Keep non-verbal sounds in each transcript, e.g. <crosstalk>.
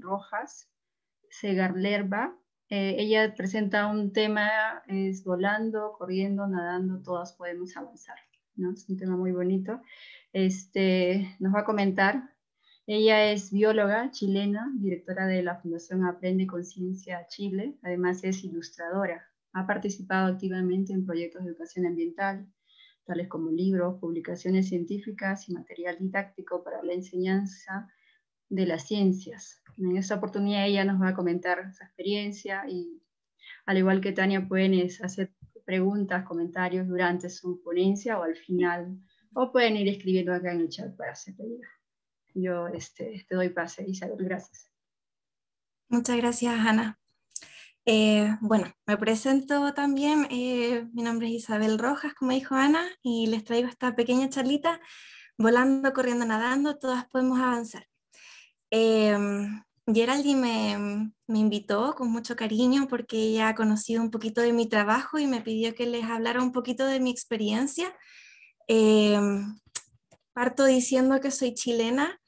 Rojas Segarlerba. Eh, ella presenta un tema, es volando, corriendo, nadando, todas podemos avanzar. ¿no? Es un tema muy bonito. Este, nos va a comentar. Ella es bióloga chilena, directora de la Fundación Aprende Conciencia Chile. Además es ilustradora. Ha participado activamente en proyectos de educación ambiental, tales como libros, publicaciones científicas y material didáctico para la enseñanza de las ciencias. En esta oportunidad ella nos va a comentar su experiencia y al igual que Tania pueden hacer preguntas, comentarios durante su ponencia o al final o pueden ir escribiendo acá en el chat para hacer pedido. Yo este, te doy pase, Isabel, gracias. Muchas gracias, Ana. Eh, bueno, me presento también, eh, mi nombre es Isabel Rojas, como dijo Ana, y les traigo esta pequeña charlita, volando, corriendo, nadando, todas podemos avanzar. Eh, em, Geraldine me, invitó con mucho cariño porque ella ha conocido un poquito de mi trabajo y me pidió que les hablara un poquito de mi experiencia. Em, parto diciendo que soy chilena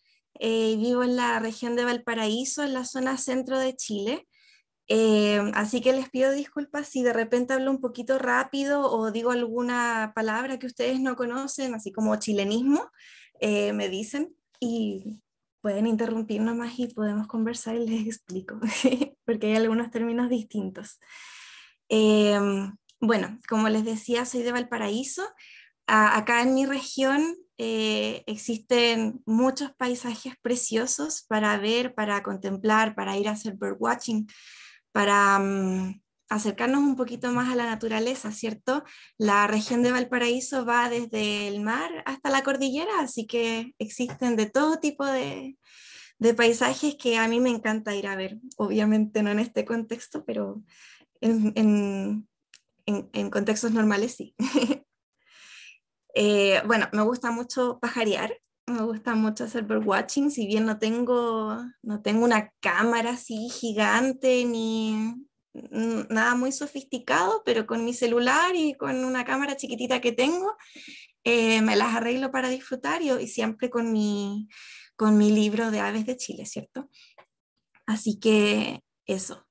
eh, y vivo en la región de Valparaíso, en la zona centro de Chile. Em, así que les pido disculpas si de repente hablo un poquito rápido o digo alguna palabra que ustedes no conocen, así como chilenismo, eh, me dicen. Y pueden interrumpir nomás y podemos conversar y les explico, <laughs> porque hay algunos términos distintos. Em, bueno, como les decía, soy de Valparaíso. acá en mi región eh, existen muchos paisajes preciosos para ver, para contemplar, para ir a hacer birdwatching, para mm, acercarnos un poquito más a la naturaleza, ¿cierto? La región de Valparaíso va desde el mar hasta la cordillera, así que existen de todo tipo de, paisajes que a mí me encanta ir a ver. Obviamente no en este contexto, pero en, contextos normales sí. <laughs> Eh, bueno, me gusta mucho pajarear, me gusta mucho hacer birdwatching, si bien no tengo, no tengo una cámara así gigante ni, nada muy sofisticado, pero con mi celular y con una cámara chiquitita que tengo, eh, me las arreglo para disfrutar y, y, siempre con mi, con mi libro de aves de Chile, ¿cierto? Así que eso.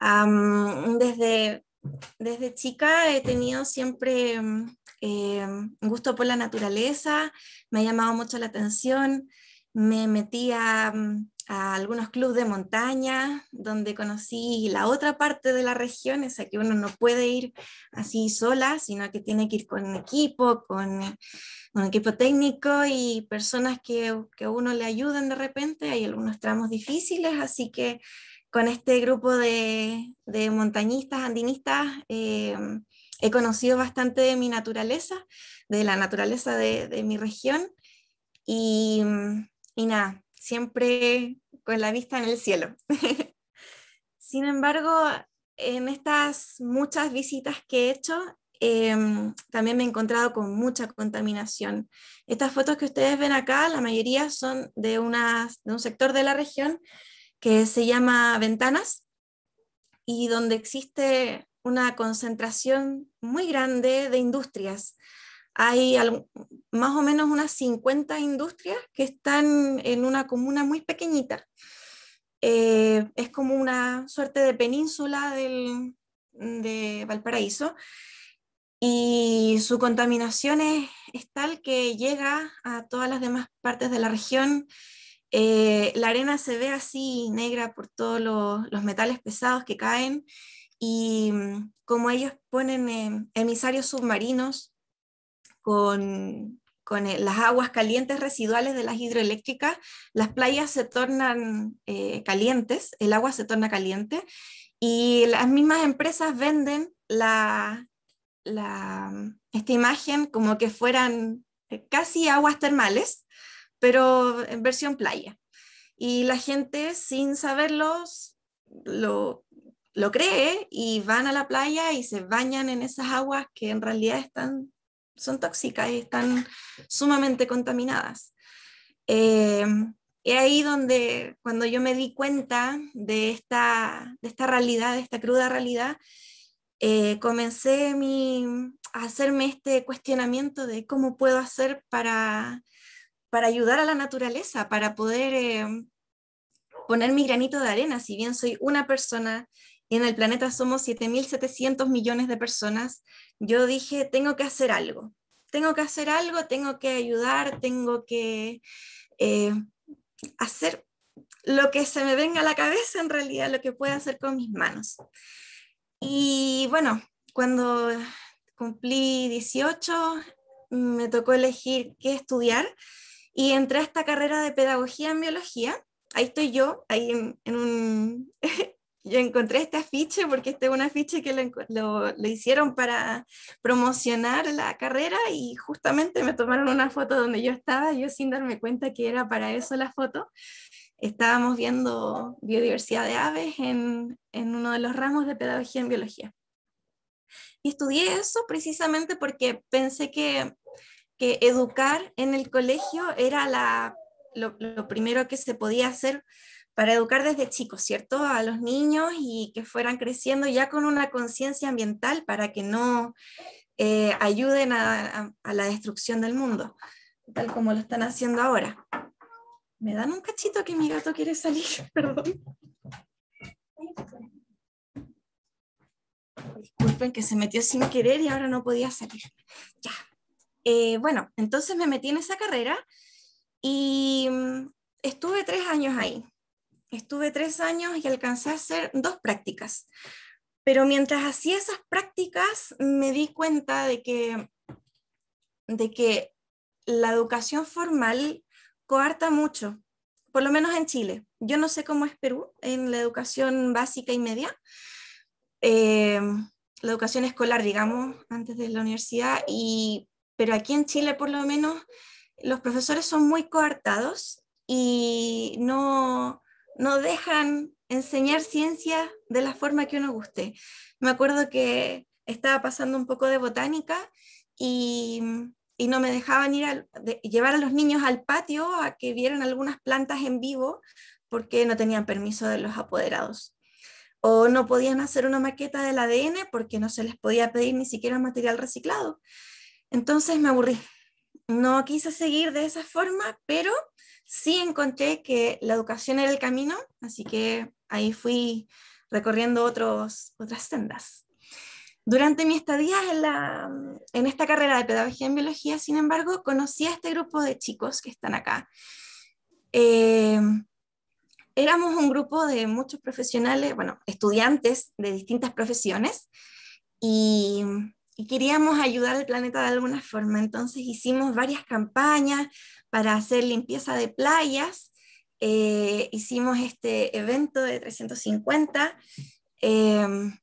desde, desde chica he tenido siempre em, gusto por la naturaleza, me ha llamado mucho la atención, me metía a algunos clubes de montaña, donde conocí la otra parte de la región, esa que uno no puede ir así sola, sino que tiene que ir con equipo, con, un equipo técnico y personas que, que uno le ayuden de repente. Hay algunos tramos difíciles, así que con este grupo de, de montañistas, andinistas, eh, he conocido bastante de mi naturaleza, de la naturaleza de, de mi región. Y, y nada, siempre con la vista en el cielo. <laughs> Sin embargo, en estas muchas visitas que he hecho, em, también me he encontrado con mucha contaminación. Estas fotos que ustedes ven acá, la mayoría son de, de un sector de la región que se llama Ventanas y donde existe una concentración muy grande de industrias hay más o menos unas 50 industrias que están en una comuna muy pequeñita. Eh, es como una suerte de península de Valparaíso y su contaminación es, tal que llega a todas las demás partes de la región. Eh, la arena se ve así negra por todos los metales pesados que caen y mm, como ellos ponen eh, emisarios submarinos con, eh, las aguas calientes residuales de las hidroeléctricas, las playas se tornan eh, calientes, el agua se torna caliente y las mismas empresas venden la, esta imagen como que fueran eh, casi aguas termales, pero en versión playa. Y la gente sin saberlo lo, lo cree y van a la playa y se bañan en esas aguas que en realidad están son tóxicas y están sumamente contaminadas. Eh, ahí donde, cuando yo me di cuenta de esta, realidad, de esta cruda realidad, eh, comencé a hacerme este cuestionamiento de cómo puedo hacer para, ayudar a la naturaleza, para poder eh, poner mi granito de arena, si bien soy una persona y en el planeta somos 7.700 millones de personas, yo dije, tengo que hacer algo, tengo que hacer algo, tengo que ayudar, tengo que eh, hacer lo que se me venga a la cabeza en realidad, lo que pueda hacer con mis manos. Y bueno, cuando cumplí 18, me tocó elegir qué estudiar y entré a esta carrera de pedagogía en biología. Ahí estoy yo, ahí en un, <laughs> yo encontré este afiche porque este es un afiche que lo, hicieron para promocionar la carrera y justamente me tomaron una foto donde yo estaba, yo sin darme cuenta que era para eso la foto. Estábamos viendo biodiversidad de aves en, uno de los ramos de pedagogía en biología. Y estudié eso precisamente porque pensé que, educar en el colegio era lo primero que se podía hacer para educar desde chicos, ¿cierto? A los niños y que fueran creciendo ya con una conciencia ambiental para que no eh, ayuden a, la destrucción del mundo, tal como lo están haciendo ahora. Me dan un cachito que mi gato quiere salir, <laughs> perdón. Disculpen que se metió sin querer y ahora no podía salir. Ya. Eh, bueno, entonces me metí en esa carrera y mm, estuve tres años ahí Estuve tres años y alcancé a hacer dos prácticas. Pero mientras hacía esas prácticas, me di cuenta de que, de que la educación formal coarta mucho, por lo menos en Chile. Yo no sé cómo es Perú en la educación básica y media, em, la educación escolar, digamos, antes de la universidad, y, pero aquí en Chile por lo menos los profesores son muy coartados y no, no dejan enseñar ciencia de la forma que uno guste. Me acuerdo que estaba pasando un poco de botánica y, no me dejaban ir a, llevar a los niños al patio a que vieran algunas plantas en vivo porque no tenían permiso de los apoderados. O no podían hacer una maqueta del ADN porque no se les podía pedir ni siquiera material reciclado. Entonces me aburrí, no quise seguir de esa forma, pero sí encontré que la educación era el camino, así que ahí fui recorriendo otros, otras sendas. Durante mi estadía en, la, en esta carrera de pedagogía en biología, sin embargo, conocí a este grupo de chicos que están acá. Eh, éramos un grupo de muchos profesionales, bueno, estudiantes de distintas profesiones, y y queríamos ayudar al planeta de alguna forma. Entonces hicimos varias campañas para hacer limpieza de playas. Eh, hicimos este evento de 350 em,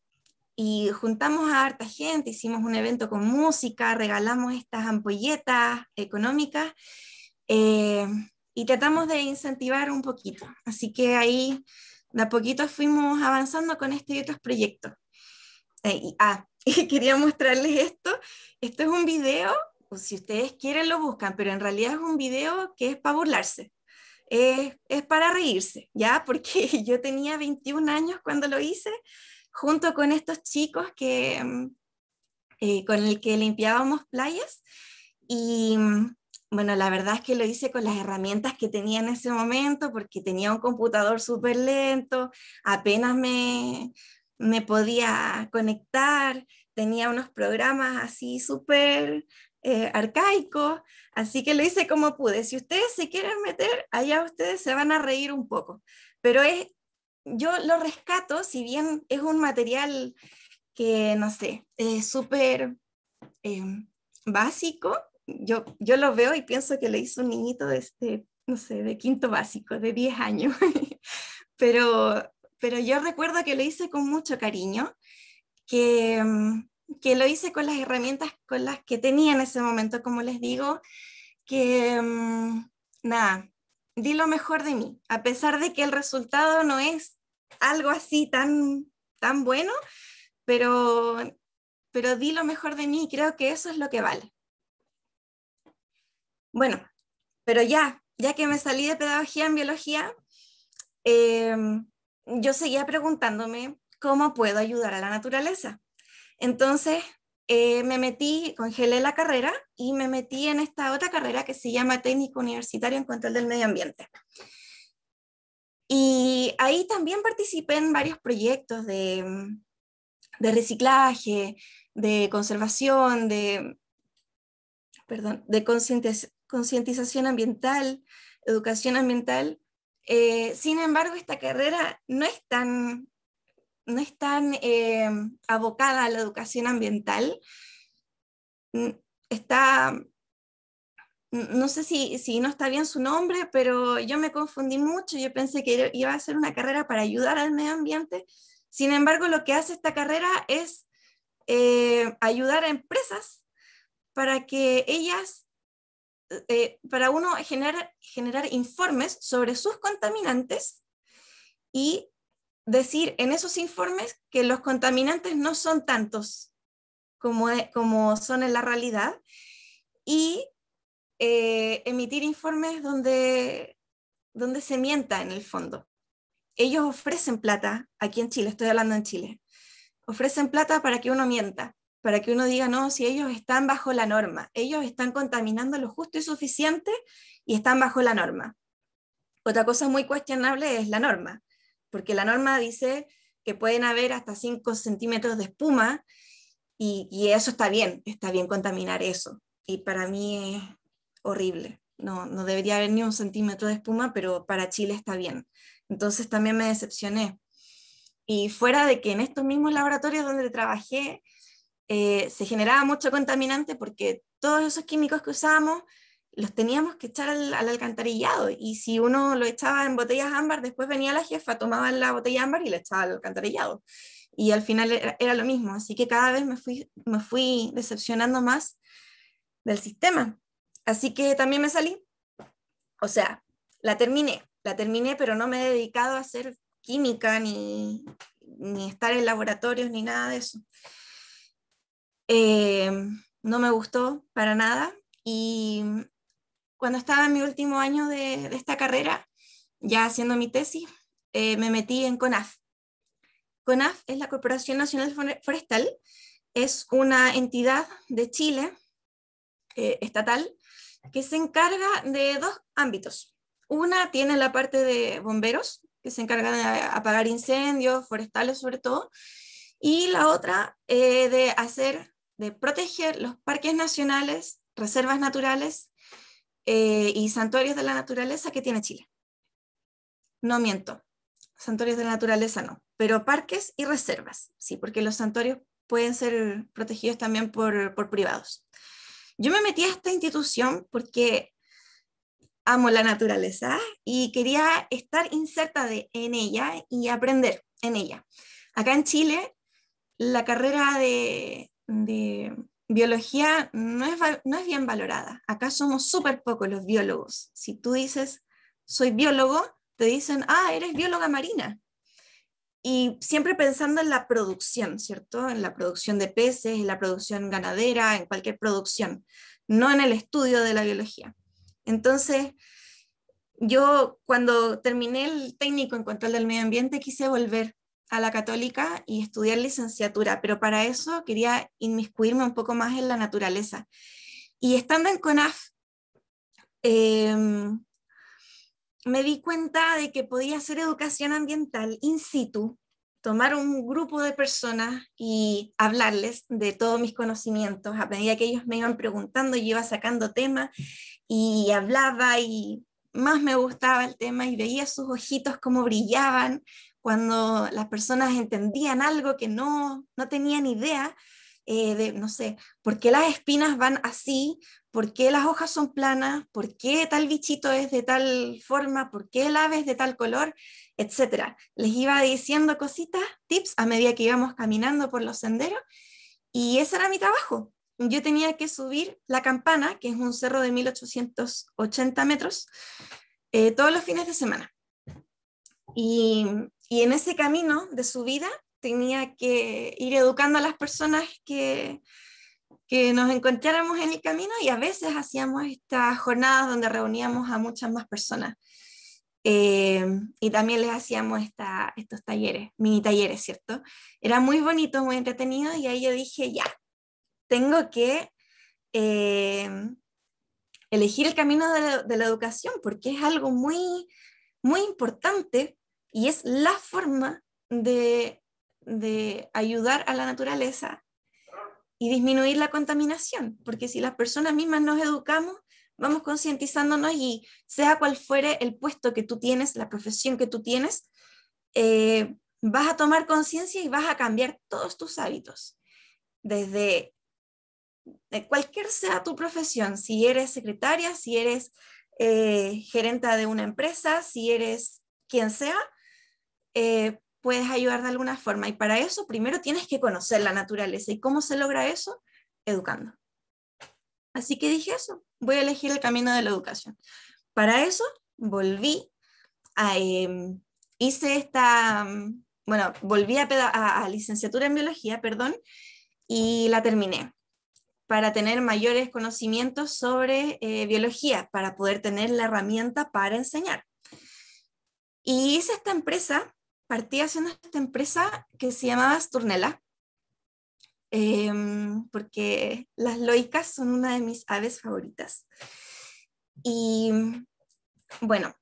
y juntamos a harta gente, hicimos un evento con música, regalamos estas ampolletas económicas em, y tratamos de incentivar un poquito. Así que ahí de a poquito fuimos avanzando con este y otros proyectos. Eh, y, ah, quería mostrarles esto. Esto es un video, o si ustedes quieren lo buscan, pero en realidad es un video que es para burlarse. es para reírse, ¿ya? <laughs> Porque yo tenía 21 años cuando lo hice, junto con estos chicos que, mm, eh, con el que limpiábamos playas. Y mm, bueno, la verdad es que lo hice con las herramientas que tenía en ese momento, porque tenía un computador súper lento, apenas me, me podía conectar, tenía unos programas así súper eh, arcaicos, así que lo hice como pude. Si ustedes se quieren meter, allá ustedes se van a reír un poco, pero es, yo lo rescato, si bien es un material que, no sé, es súper em, básico, yo, yo lo veo y pienso que le hizo un niñito de, este, no sé, de quinto básico, de 10 años, <laughs> pero pero yo recuerdo que lo hice con mucho cariño, mm, que, lo hice con las herramientas con las que tenía en ese momento, como les digo, que mm, nada, di lo mejor de mí, a pesar de que el resultado no es algo así tan, tan bueno, pero, pero di lo mejor de mí creo que eso es lo que vale. Bueno, pero ya, ya que me salí de pedagogía en biología, em, yo seguía preguntándome cómo puedo ayudar a la naturaleza. Entonces eh, me metí, congelé la carrera y me metí en esta otra carrera que se llama Técnico Universitario en Control del Medio Ambiente. Y ahí también participé en varios proyectos de, mm, reciclaje, de conservación, de, de concientización ambiental, educación ambiental. Eh, sin embargo, esta carrera no es tan, no eh, abocada a la educación ambiental. Mm, está, mm, no sé si, no está bien su nombre, pero yo me confundí mucho. Yo pensé que iba a ser una carrera para ayudar al medio ambiente. Sin embargo, lo que hace esta carrera es eh, ayudar a empresas para que ellas eh, para uno generar, informes sobre sus contaminantes y decir en esos informes que los contaminantes no son tantos como, eh, son en la realidad y eh, emitir informes donde, donde se mienta en el fondo. Ellos ofrecen plata, aquí en Chile, estoy hablando en Chile, ofrecen plata para que uno mienta para que uno diga, no, si ellos están bajo la norma, ellos están contaminando lo justo y suficiente y están bajo la norma. Otra cosa muy cuestionable es la norma, porque la norma dice que pueden haber hasta 5 centímetros de espuma y, eso está bien, está bien contaminar eso. Y para mí es horrible. No, no debería haber ni un centímetro de espuma, pero para Chile está bien. Entonces también me decepcioné. Y fuera de que en estos mismos laboratorios donde trabajé, eh, se generaba mucho contaminante porque todos esos químicos que usábamos los teníamos que echar al, alcantarillado y si uno lo echaba en botellas ámbar, después venía la jefa, tomaba la botella ámbar y la echaba al alcantarillado. Y al final era, lo mismo, así que cada vez me fui, decepcionando más del sistema. Así que también me salí. O sea, la terminé, la terminé, pero no me he dedicado a hacer química ni, ni estar en laboratorios ni nada de eso. Em, no me gustó para nada y cuando estaba en mi último año de, esta carrera, ya haciendo mi tesis, eh, me metí en CONAF. CONAF es la Corporación Nacional Forestal, es una entidad de Chile eh, estatal que se encarga de dos ámbitos. Una tiene la parte de bomberos, que se encargan de apagar incendios forestales sobre todo, y la otra eh, de hacer de proteger los parques nacionales, reservas naturales eh, y santuarios de la naturaleza que tiene Chile. No miento, santuarios de la naturaleza no, pero parques y reservas, sí, porque los santuarios pueden ser protegidos también por, por privados. Yo me metí a esta institución porque amo la naturaleza y quería estar inserta en ella y aprender en ella. Acá en Chile, la carrera de, de biología no es, no es bien valorada. Acá somos súper pocos los biólogos. Si tú dices, soy biólogo, te dicen, ah, eres bióloga marina. Y siempre pensando en la producción, ¿cierto? En la producción de peces, en la producción ganadera, en cualquier producción, no en el estudio de la biología. Entonces, yo cuando terminé el técnico en control del medio ambiente quise volver a la católica y estudiar licenciatura, pero para eso quería inmiscuirme un poco más en la naturaleza. Y estando en CONAF, em, me di cuenta de que podía hacer educación ambiental in situ, tomar un grupo de personas y hablarles de todos mis conocimientos. A medida que ellos me iban preguntando, yo iba sacando temas y hablaba y más me gustaba el tema y veía sus ojitos como brillaban cuando las personas entendían algo que no, tenían idea eh, de, no sé, por qué las espinas van así, por qué las hojas son planas, por qué tal bichito es de tal forma, por qué el ave es de tal color, etc. Les iba diciendo cositas, tips, a medida que íbamos caminando por los senderos, y ese era mi trabajo. Yo tenía que subir la campana, que es un cerro de 1880 metros, eh, todos los fines de semana. Y, en ese camino de su vida tenía que ir educando a las personas que, que nos encontráramos en el camino y a veces hacíamos estas jornadas donde reuníamos a muchas más personas. Eh, y también les hacíamos esta, estos talleres, mini talleres, ¿cierto? Era muy bonito, muy entretenido y ahí yo dije, ya, tengo que eh, elegir el camino de la, de la, educación porque es algo muy, muy importante y es la forma de, ayudar a la naturaleza y disminuir la contaminación, porque si las personas mismas nos educamos, vamos concientizándonos y sea cual fuere el puesto que tú tienes, la profesión que tú tienes, eh, vas a tomar conciencia y vas a cambiar todos tus hábitos. Desde cualquier sea tu profesión, si eres secretaria, si eres eh, gerenta de una empresa, si eres quien sea, eh, puedes ayudar de alguna forma. Y para eso primero tienes que conocer la naturaleza. ¿Y cómo se logra eso? Educando. Así que dije eso, voy a elegir el camino de la educación. Para eso volví a, em, hice esta, mm, bueno, volví a, licenciatura en biología, perdón, y la terminé para tener mayores conocimientos sobre eh, biología, para poder tener la herramienta para enseñar. Y hice esta empresa partí haciendo esta empresa que se llamaba Sturnela, em, porque las loicas son una de mis aves favoritas. Y bueno,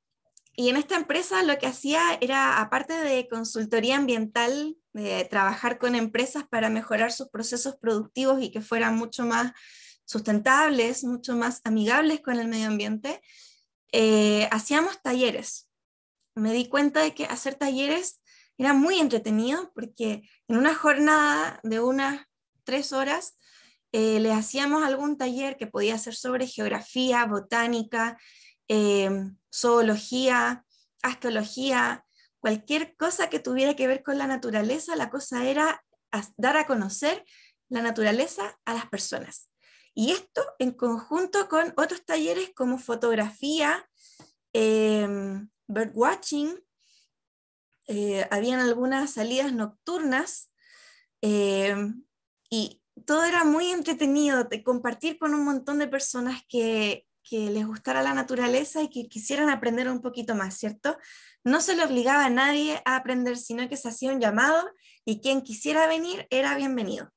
y en esta empresa lo que hacía era, aparte de consultoría ambiental, de trabajar con empresas para mejorar sus procesos productivos y que fueran mucho más sustentables, mucho más amigables con el medio ambiente, eh, hacíamos talleres me di cuenta de que hacer talleres era muy entretenido porque en una jornada de unas tres horas eh, le hacíamos algún taller que podía ser sobre geografía, botánica, eh, zoología, astrología, cualquier cosa que tuviera que ver con la naturaleza, la cosa era dar a conocer la naturaleza a las personas. Y esto en conjunto con otros talleres como fotografía, eh, birdwatching, eh, habían algunas salidas nocturnas eh, y todo era muy entretenido, de compartir con un montón de personas que, les gustara la naturaleza y que quisieran aprender un poquito más, ¿cierto? No se le obligaba a nadie a aprender, sino que se hacía un llamado y quien quisiera venir era bienvenido.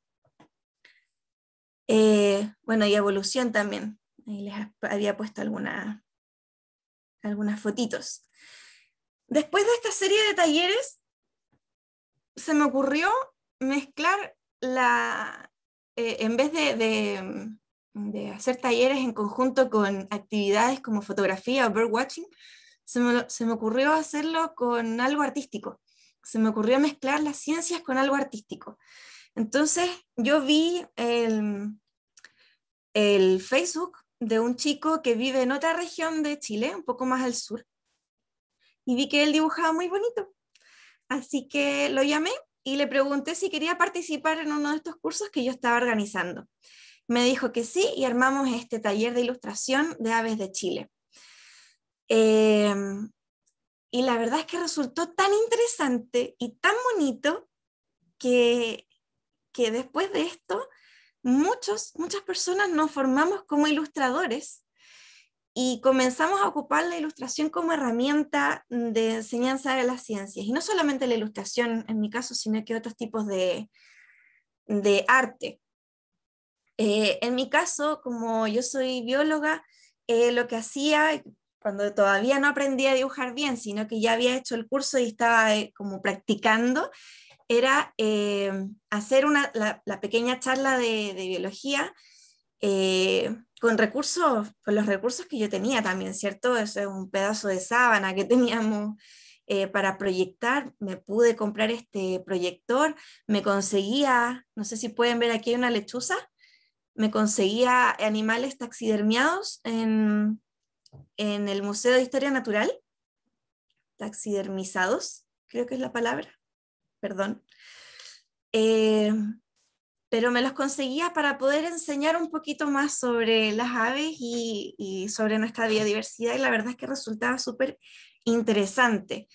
Eh, bueno, y evolución también. Ahí les había puesto alguna, algunas fotitos. Después de esta serie de talleres, se me ocurrió mezclar la, eh, en vez de, hacer talleres en conjunto con actividades como fotografía o birdwatching, se me, se me ocurrió hacerlo con algo artístico. Se me ocurrió mezclar las ciencias con algo artístico. Entonces yo vi el Facebook de un chico que vive en otra región de Chile, un poco más al sur, y vi que él dibujaba muy bonito. Así que lo llamé y le pregunté si quería participar en uno de estos cursos que yo estaba organizando. Me dijo que sí y armamos este taller de ilustración de aves de Chile. Em, y la verdad es que resultó tan interesante y tan bonito que, que después de esto muchos, muchas personas nos formamos como ilustradores y comenzamos a ocupar la ilustración como herramienta de enseñanza de las ciencias. Y no solamente la ilustración en mi caso, sino que otros tipos de, de arte. Eh, en mi caso, como yo soy bióloga, eh, lo que hacía cuando todavía no aprendía a dibujar bien, sino que ya había hecho el curso y estaba eh, como practicando, era eh, hacer una, la, pequeña charla de, biología eh, con recursos, con los recursos que yo tenía también, ¿cierto? Eso es un pedazo de sábana que <laughs> teníamos eh, para proyectar, me pude comprar este proyector, me conseguía, no sé si pueden ver aquí hay una lechuza, me conseguía animales taxidermiados en, en el Museo de Historia Natural, taxidermizados, creo que es la palabra perdón. Eh, pero me los conseguía para poder enseñar un poquito más sobre las aves y, sobre nuestra biodiversidad y la verdad es que resultaba súper interesante.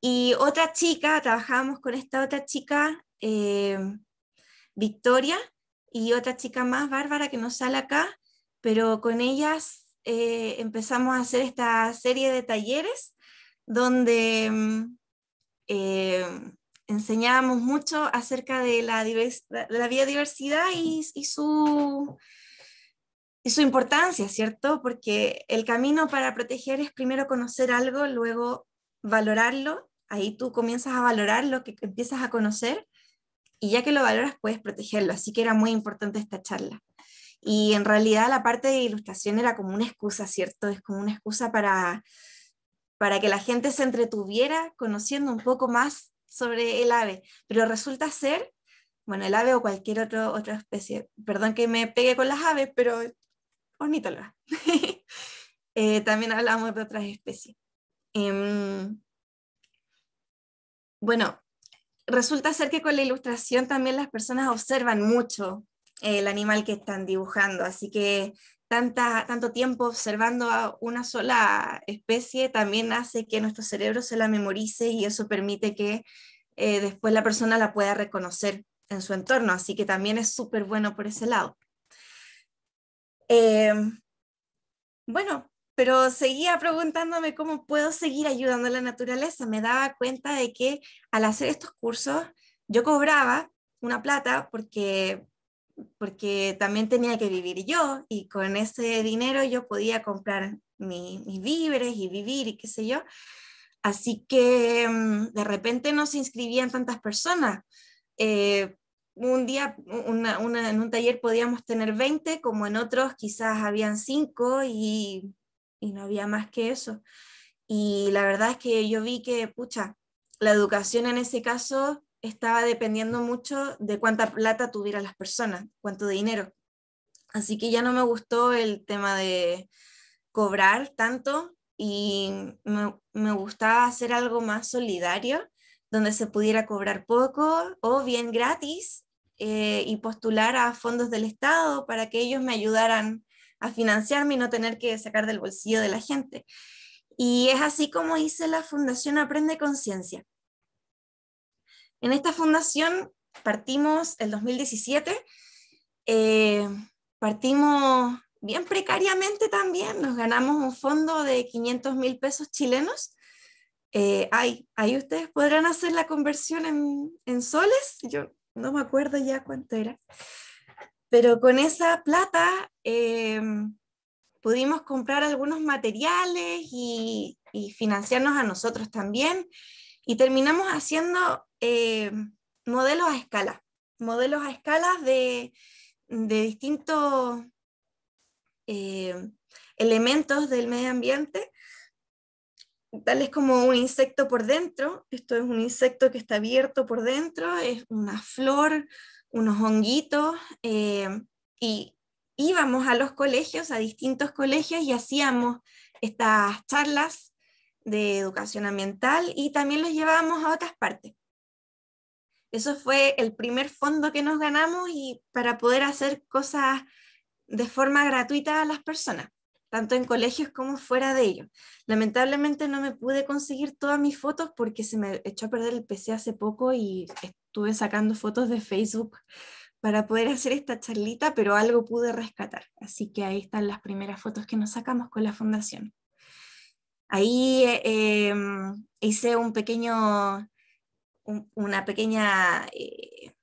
Y otra chica, trabajábamos con esta otra chica, eh, Victoria, y otra chica más, Bárbara, que nos sale acá, pero con ellas eh, empezamos a hacer esta serie de talleres donde mm, enseñábamos mucho acerca de la, biodiversidad y, su, su importancia, ¿cierto? Porque el camino para proteger es primero conocer algo, luego valorarlo, ahí tú comienzas a valorar lo que empiezas a conocer y ya que lo valoras puedes protegerlo, así que era muy importante esta charla. Y en realidad la parte de ilustración era como una excusa, ¿cierto? Es como una excusa para, para que la gente se entretuviera conociendo un poco más sobre el ave, pero resulta ser, bueno, el ave o cualquier otra especie, perdón que me pegue con las aves, pero ornitóloga. <laughs> eh, también hablamos de otras especies. Em, bueno, resulta ser que con la ilustración también las personas observan mucho el animal que están dibujando, así que tanta, tanto tiempo observando a una sola especie también hace que nuestro cerebro se la memorice y eso permite que eh, después la persona la pueda reconocer en su entorno. Así que también es súper bueno por ese lado. Em, bueno, pero seguía preguntándome cómo puedo seguir ayudando a la naturaleza. Me daba cuenta de que al hacer estos cursos yo cobraba una plata porque porque también tenía que vivir yo y con ese dinero yo podía comprar mis víveres y vivir y qué sé yo. Así que mm, de repente no se inscribían tantas personas. Eh, un día en un taller podíamos tener 20, como en otros quizás habían 5 y, y no había más que eso. Y la verdad es que yo vi que, pucha, la educación en ese caso estaba dependiendo mucho de cuánta plata tuvieran las personas, cuánto dinero. Así que ya no me gustó el tema de cobrar tanto y me, gustaba hacer algo más solidario, donde se pudiera cobrar poco o bien gratis eh, y postular a fondos del Estado para que ellos me ayudaran a financiarme y no tener que sacar del bolsillo de la gente. Y es así como hice la Fundación Aprende Conciencia en esta fundación partimos el 2017, eh, partimos bien precariamente también, nos ganamos un fondo de 500 mil pesos chilenos. Eh, ahí, ahí ustedes podrán hacer la conversión en, soles, yo no me acuerdo ya cuánto era, pero con esa plata eh, pudimos comprar algunos materiales y, y financiarnos a nosotros también y terminamos haciendo eh, modelos a escala, modelos a escala de, distintos eh, elementos del medio ambiente, tales como un insecto por dentro, esto es un insecto que está abierto por dentro, es una flor, unos honguitos, eh, y íbamos a los colegios, a distintos colegios, y hacíamos estas charlas de educación ambiental y también los llevábamos a otras partes. Eso fue el primer fondo que nos ganamos y para poder hacer cosas de forma gratuita a las personas, tanto en colegios como fuera de ellos. Lamentablemente no me pude conseguir todas mis fotos porque se me echó a perder el PC hace poco y estuve sacando fotos de Facebook para poder hacer esta charlita, pero algo pude rescatar. Así que ahí están las primeras fotos que nos sacamos con la fundación. Ahí eh, em, hice un pequeño un, una pequeña, eh,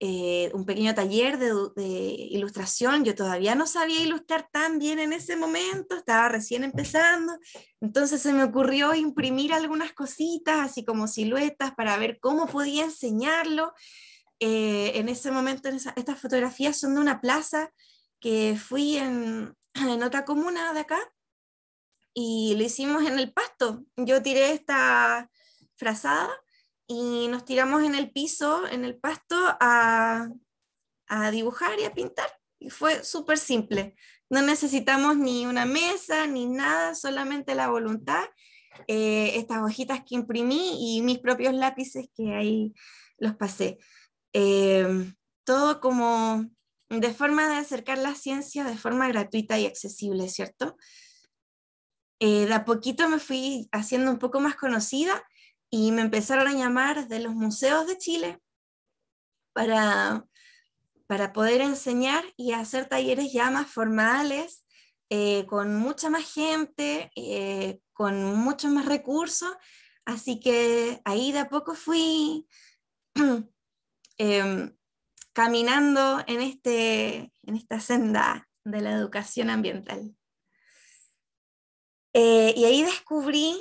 eh, un pequeño taller de, ilustración. Yo todavía no sabía ilustrar tan bien en ese momento, estaba recién empezando. Entonces se me ocurrió imprimir algunas cositas, así como siluetas, para ver cómo podía enseñarlo. Eh, en ese momento, estas fotografías son de una plaza que fui en, <clears throat> en otra comuna de acá, y lo hicimos en el pasto. Yo tiré esta frazada y nos tiramos en el piso, en el pasto, a, a dibujar y a pintar. Y fue súper simple. No necesitamos ni una mesa, ni nada, solamente la voluntad, eh, estas hojitas que imprimí y mis propios lápices que ahí los pasé. Eh, todo como de forma de acercar la ciencia de forma gratuita y accesible, ¿cierto? Eh, de a poquito me fui haciendo un poco más conocida y me empezaron a llamar de los museos de Chile para, para poder enseñar y hacer talleres ya más formales, eh, con mucha más gente, eh, con muchos más recursos. Así que ahí de a poco fui <clears throat> em, caminando en, este, en esta senda de la educación ambiental. Eh, y ahí descubrí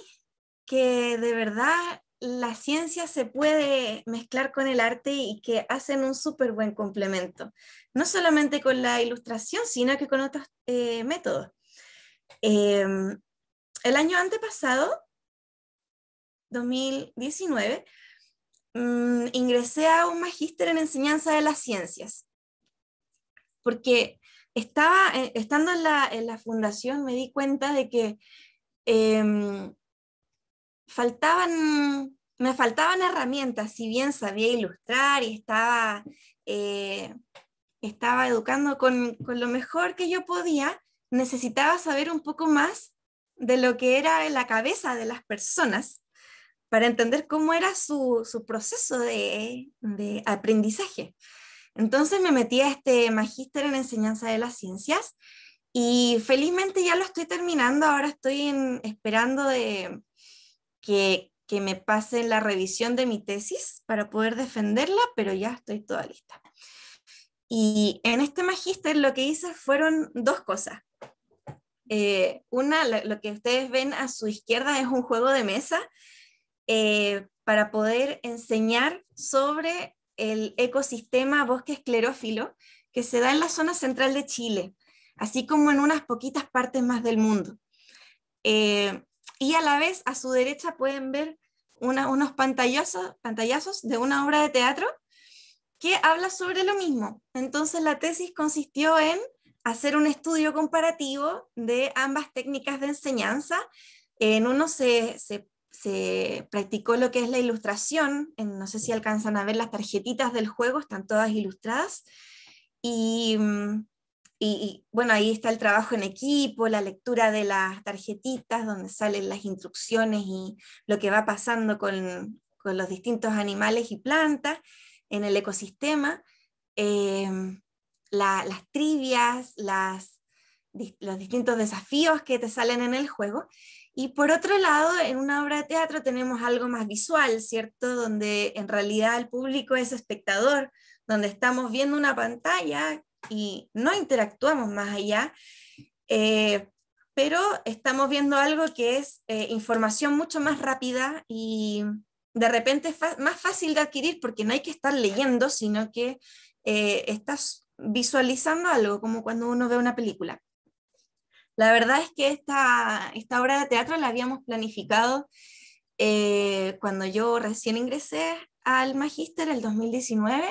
que de verdad la ciencia se puede mezclar con el arte y que hacen un súper buen complemento, no solamente con la ilustración, sino que con otros eh, métodos. Em, el año antepasado, 2019, mm, ingresé a un magíster en enseñanza de las ciencias, porque estaba, eh, estando en la, fundación me di cuenta de que em, faltaban, me faltaban herramientas, si bien sabía ilustrar y estaba, eh, estaba educando con, lo mejor que yo podía, necesitaba saber un poco más de lo que era la cabeza de las personas para entender cómo era su, proceso de, aprendizaje. Entonces me metí a este magíster en enseñanza de las ciencias y felizmente ya lo estoy terminando, ahora estoy esperando de, que, me pase la revisión de mi tesis para poder defenderla, pero ya estoy toda lista. Y en este magíster lo que hice fueron dos cosas. Eh, una, lo que ustedes ven a su izquierda es un juego de mesa eh, para poder enseñar sobre el ecosistema bosque esclerófilo que se da en la zona central de Chile, así como en unas poquitas partes más del mundo. Eh, y a la vez a su derecha pueden ver unos pantallazos, pantallazos de una obra de teatro que habla sobre lo mismo. Entonces la tesis consistió en hacer un estudio comparativo de ambas técnicas de enseñanza. En uno se, practicó lo que es la ilustración, no sé si alcanzan a ver las tarjetitas del juego, están todas ilustradas. Y mm, y, bueno, ahí está el trabajo en equipo, la lectura de las tarjetitas donde salen las instrucciones y lo que va pasando con, los distintos animales y plantas en el ecosistema, em, las trivias, los distintos desafíos que te salen en el juego. Y por otro lado, en una obra de teatro tenemos algo más visual, ¿cierto? Donde en realidad el público es espectador, donde estamos viendo una pantalla y no interactuamos más allá, eh, pero estamos viendo algo que es eh, información mucho más rápida y de repente más fácil de adquirir porque no hay que estar leyendo, sino que eh, estás visualizando algo, como cuando uno ve una película. La verdad es que esta, esta obra de teatro la habíamos planificado cuando yo recién ingresé al magíster el 2019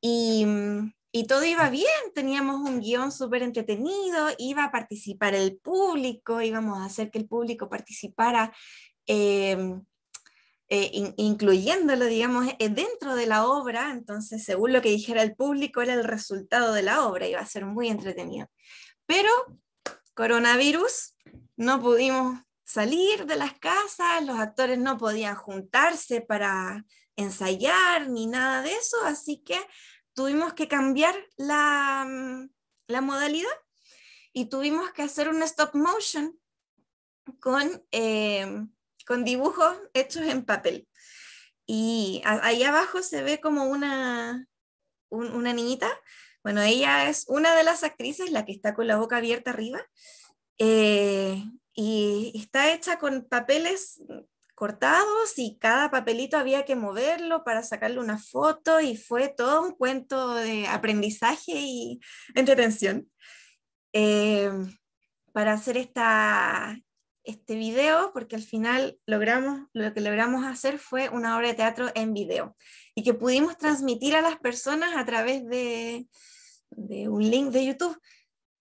y mm, y todo iba bien, teníamos un guión súper entretenido, iba a participar el público, íbamos a hacer que el público participara, em, eh, incluyéndolo, digamos, eh, dentro de la obra, entonces según lo que dijera el público era el resultado de la obra, iba a ser muy entretenido. Pero coronavirus, no pudimos salir de las casas, los actores no podían juntarse para ensayar ni nada de eso, así que tuvimos que cambiar mm, la, modalidad y tuvimos que hacer un stop motion con, em, dibujos hechos en papel. Y ahí abajo se ve como una, niñita. Bueno, ella es una de las actrices, la que está con la boca abierta arriba. Eh, y está hecha con papeles cortados y cada papelito había que moverlo para sacarle una foto y fue todo un cuento de aprendizaje y <laughs> entretención. Eh, para hacer esta, este video, porque al final logramos, lo que logramos hacer fue una obra de teatro en video y que pudimos transmitir a las personas a través de, de un link de YouTube.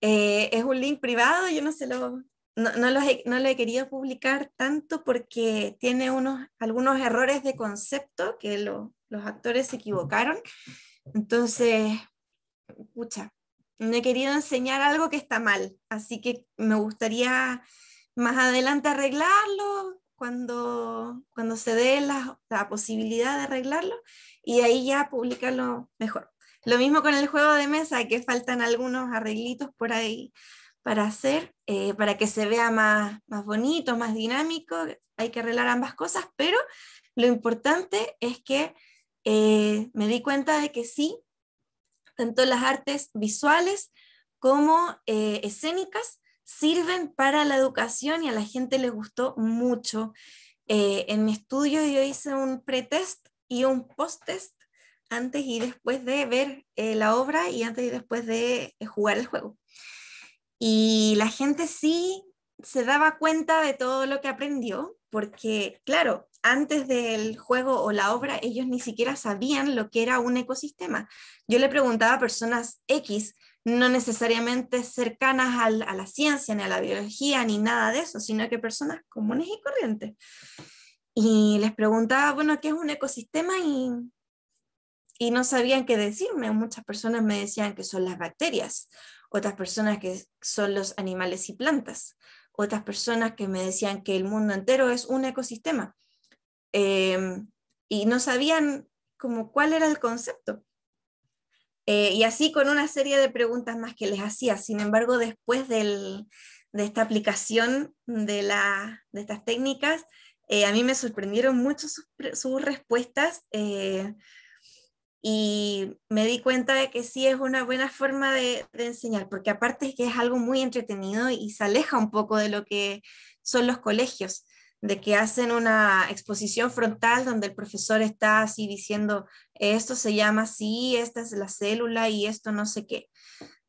Eh, es un link privado, yo no se lo no, no, lo he querido publicar tanto porque tiene algunos errores de concepto que los actores se equivocaron. Entonces, escucha, no he querido enseñar algo que está mal, así que me gustaría más adelante arreglarlo cuando, cuando se dé la, la posibilidad de arreglarlo y ahí ya publicarlo mejor. Lo mismo con el juego de mesa, que faltan algunos arreglitos por ahí para hacer, eh, para que se vea más, bonito, más dinámico, hay que arreglar ambas cosas, pero lo importante es que eh, me di cuenta de que sí, tanto las artes visuales como eh, escénicas sirven para la educación y a la gente les gustó mucho. en mi estudio yo hice un pretest y un post antes y después de ver la obra y antes y después de jugar el juego. Y la gente sí se daba cuenta de todo lo que aprendió, porque claro, antes del juego o la obra ellos ni siquiera sabían lo que era un ecosistema. Yo le preguntaba a personas X, no necesariamente cercanas a la ciencia, ni a la biología, ni nada de eso, sino que personas comunes y corrientes. Y les preguntaba, bueno, ¿qué es un ecosistema? Y, y no sabían qué decirme. Muchas personas me decían que son las bacterias, otras personas que son los animales y plantas, otras personas que me decían que el mundo entero es un ecosistema. Em, y no sabían como cuál era el concepto. Eh, y así con una serie de preguntas más que les hacía. Sin embargo, después de esta aplicación de, estas técnicas, eh, a mí me sorprendieron mucho sus, respuestas. Eh, y me di cuenta de que sí es una buena forma de, enseñar, porque aparte es que es algo muy entretenido y se aleja un poco de lo que son los colegios, de que hacen una exposición frontal donde el profesor está así diciendo, esto se llama así, esta es la célula y esto no sé qué.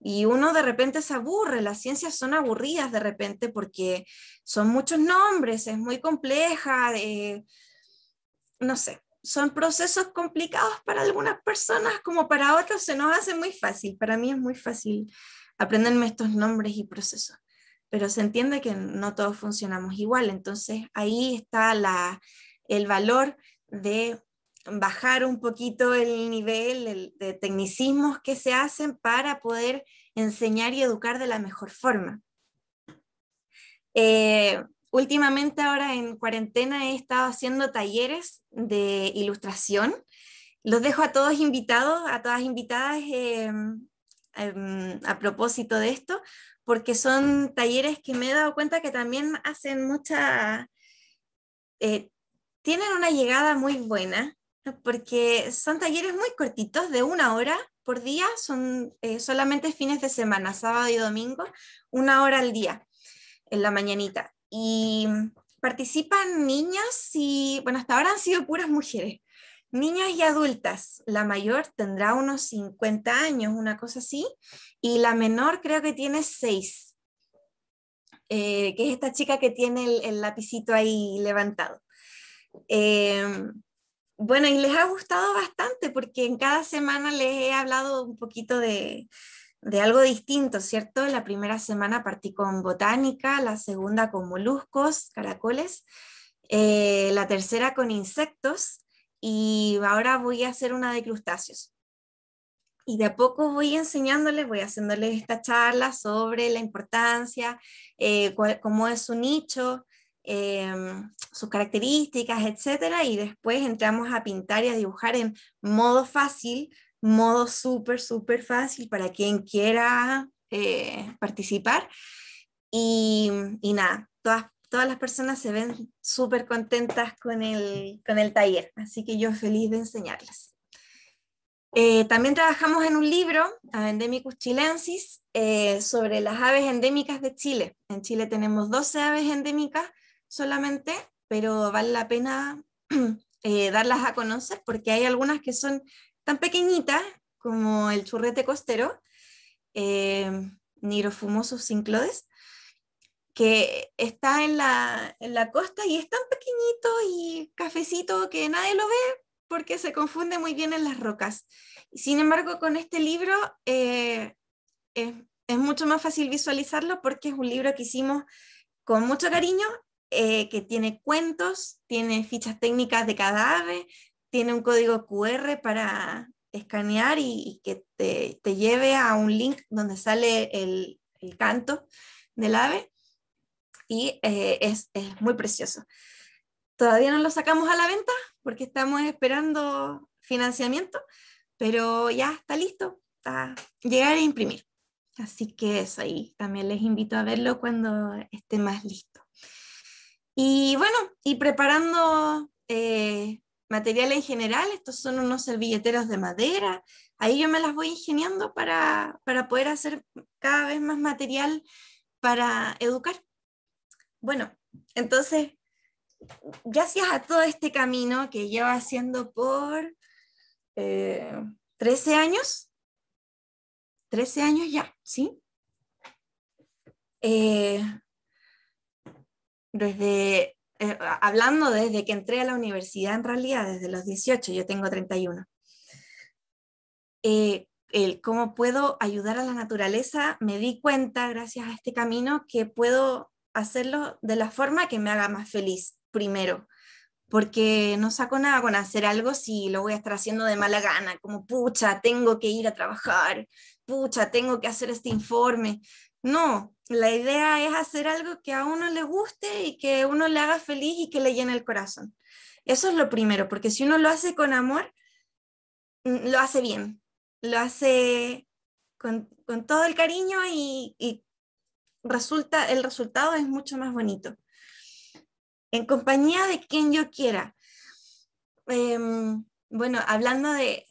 Y uno de repente se aburre, las ciencias son aburridas de repente porque son muchos nombres, es muy compleja, eh, no sé, son procesos complicados para algunas personas como para otros, se nos hace muy fácil. Para mí es muy fácil aprenderme estos nombres y procesos, pero se entiende que no todos funcionamos igual. Entonces ahí está el valor de bajar un poquito el nivel de tecnicismos que se hacen para poder enseñar y educar de la mejor forma. Eh, últimamente ahora en cuarentena he estado haciendo talleres de ilustración. Los dejo a todos invitados, a todas invitadas em, em, a propósito de esto, porque son talleres que me he dado cuenta que también hacen mucha... Eh, tienen una llegada muy buena, porque son talleres muy cortitos, de una hora por día, son eh, solamente fines de semana, sábado y domingo, una hora al día, en la mañanita. Y participan niños y, bueno, hasta ahora han sido puras mujeres, niñas y adultas. La mayor tendrá unos 50 años, una cosa así, y la menor creo que tiene 6, eh, que es esta chica que tiene el, el lapicito ahí levantado. Em, bueno, y les ha gustado bastante porque en cada semana les he hablado un poquito de, de algo distinto, ¿cierto? La primera semana partí con botánica, la segunda con moluscos, caracoles, eh, la tercera con insectos y ahora voy a hacer una de crustáceos. Y de a poco voy enseñándoles, voy haciéndoles esta charla sobre la importancia, eh, cómo es su nicho, em, sus características, etcétera, y después entramos a pintar y a dibujar en modo fácil modo súper, súper fácil para quien quiera eh, participar. Y, y nada, todas, todas las personas se ven súper contentas con el, con el taller, así que yo feliz de enseñarles. Eh, también trabajamos en un libro, Endemicus chilensis, eh, sobre las aves endémicas de Chile. En Chile tenemos 12 aves endémicas solamente, pero vale la pena <clears throat> darlas a conocer porque hay algunas que son tan pequeñita como el churrete costero, eh, sin cinclodes, que está en la, costa y es tan pequeñito y cafecito que nadie lo ve porque se confunde muy bien en las rocas. Sin embargo, con este libro eh, es, mucho más fácil visualizarlo porque es un libro que hicimos con mucho cariño, eh, que tiene cuentos, tiene fichas técnicas de cada ave, tiene un código QR para escanear y, que te, te, lleve a un link donde sale el, el canto del ave y eh, es, es, muy precioso. Todavía no lo sacamos a la venta porque estamos esperando financiamiento, pero ya está listo para llegar a e imprimir. Así que eso ahí también les invito a verlo cuando esté más listo. Y bueno, y preparando eh, material en general, estos son unos servilleteros de madera, ahí yo me las voy ingeniando para, para poder hacer cada vez más material para educar. Bueno, entonces, gracias a todo este camino que llevo haciendo por 13 eh, años, 13 años ya, ¿sí? Eh, desde eh, hablando desde que entré a la universidad, en realidad, desde los 18, yo tengo 31. Eh, el cómo puedo ayudar a la naturaleza, me di cuenta, gracias a este camino, que puedo hacerlo de la forma que me haga más feliz primero, porque no saco nada con hacer algo si lo voy a estar haciendo de mala gana, como pucha, tengo que ir a trabajar, pucha, tengo que hacer este informe. No, la idea es hacer algo que a uno le guste y que uno le haga feliz y que le llene el corazón. Eso es lo primero, porque si uno lo hace con amor, mm, lo hace bien, lo hace con, todo el cariño y, resulta, el resultado es mucho más bonito. En compañía de quien yo quiera. Em, bueno, hablando de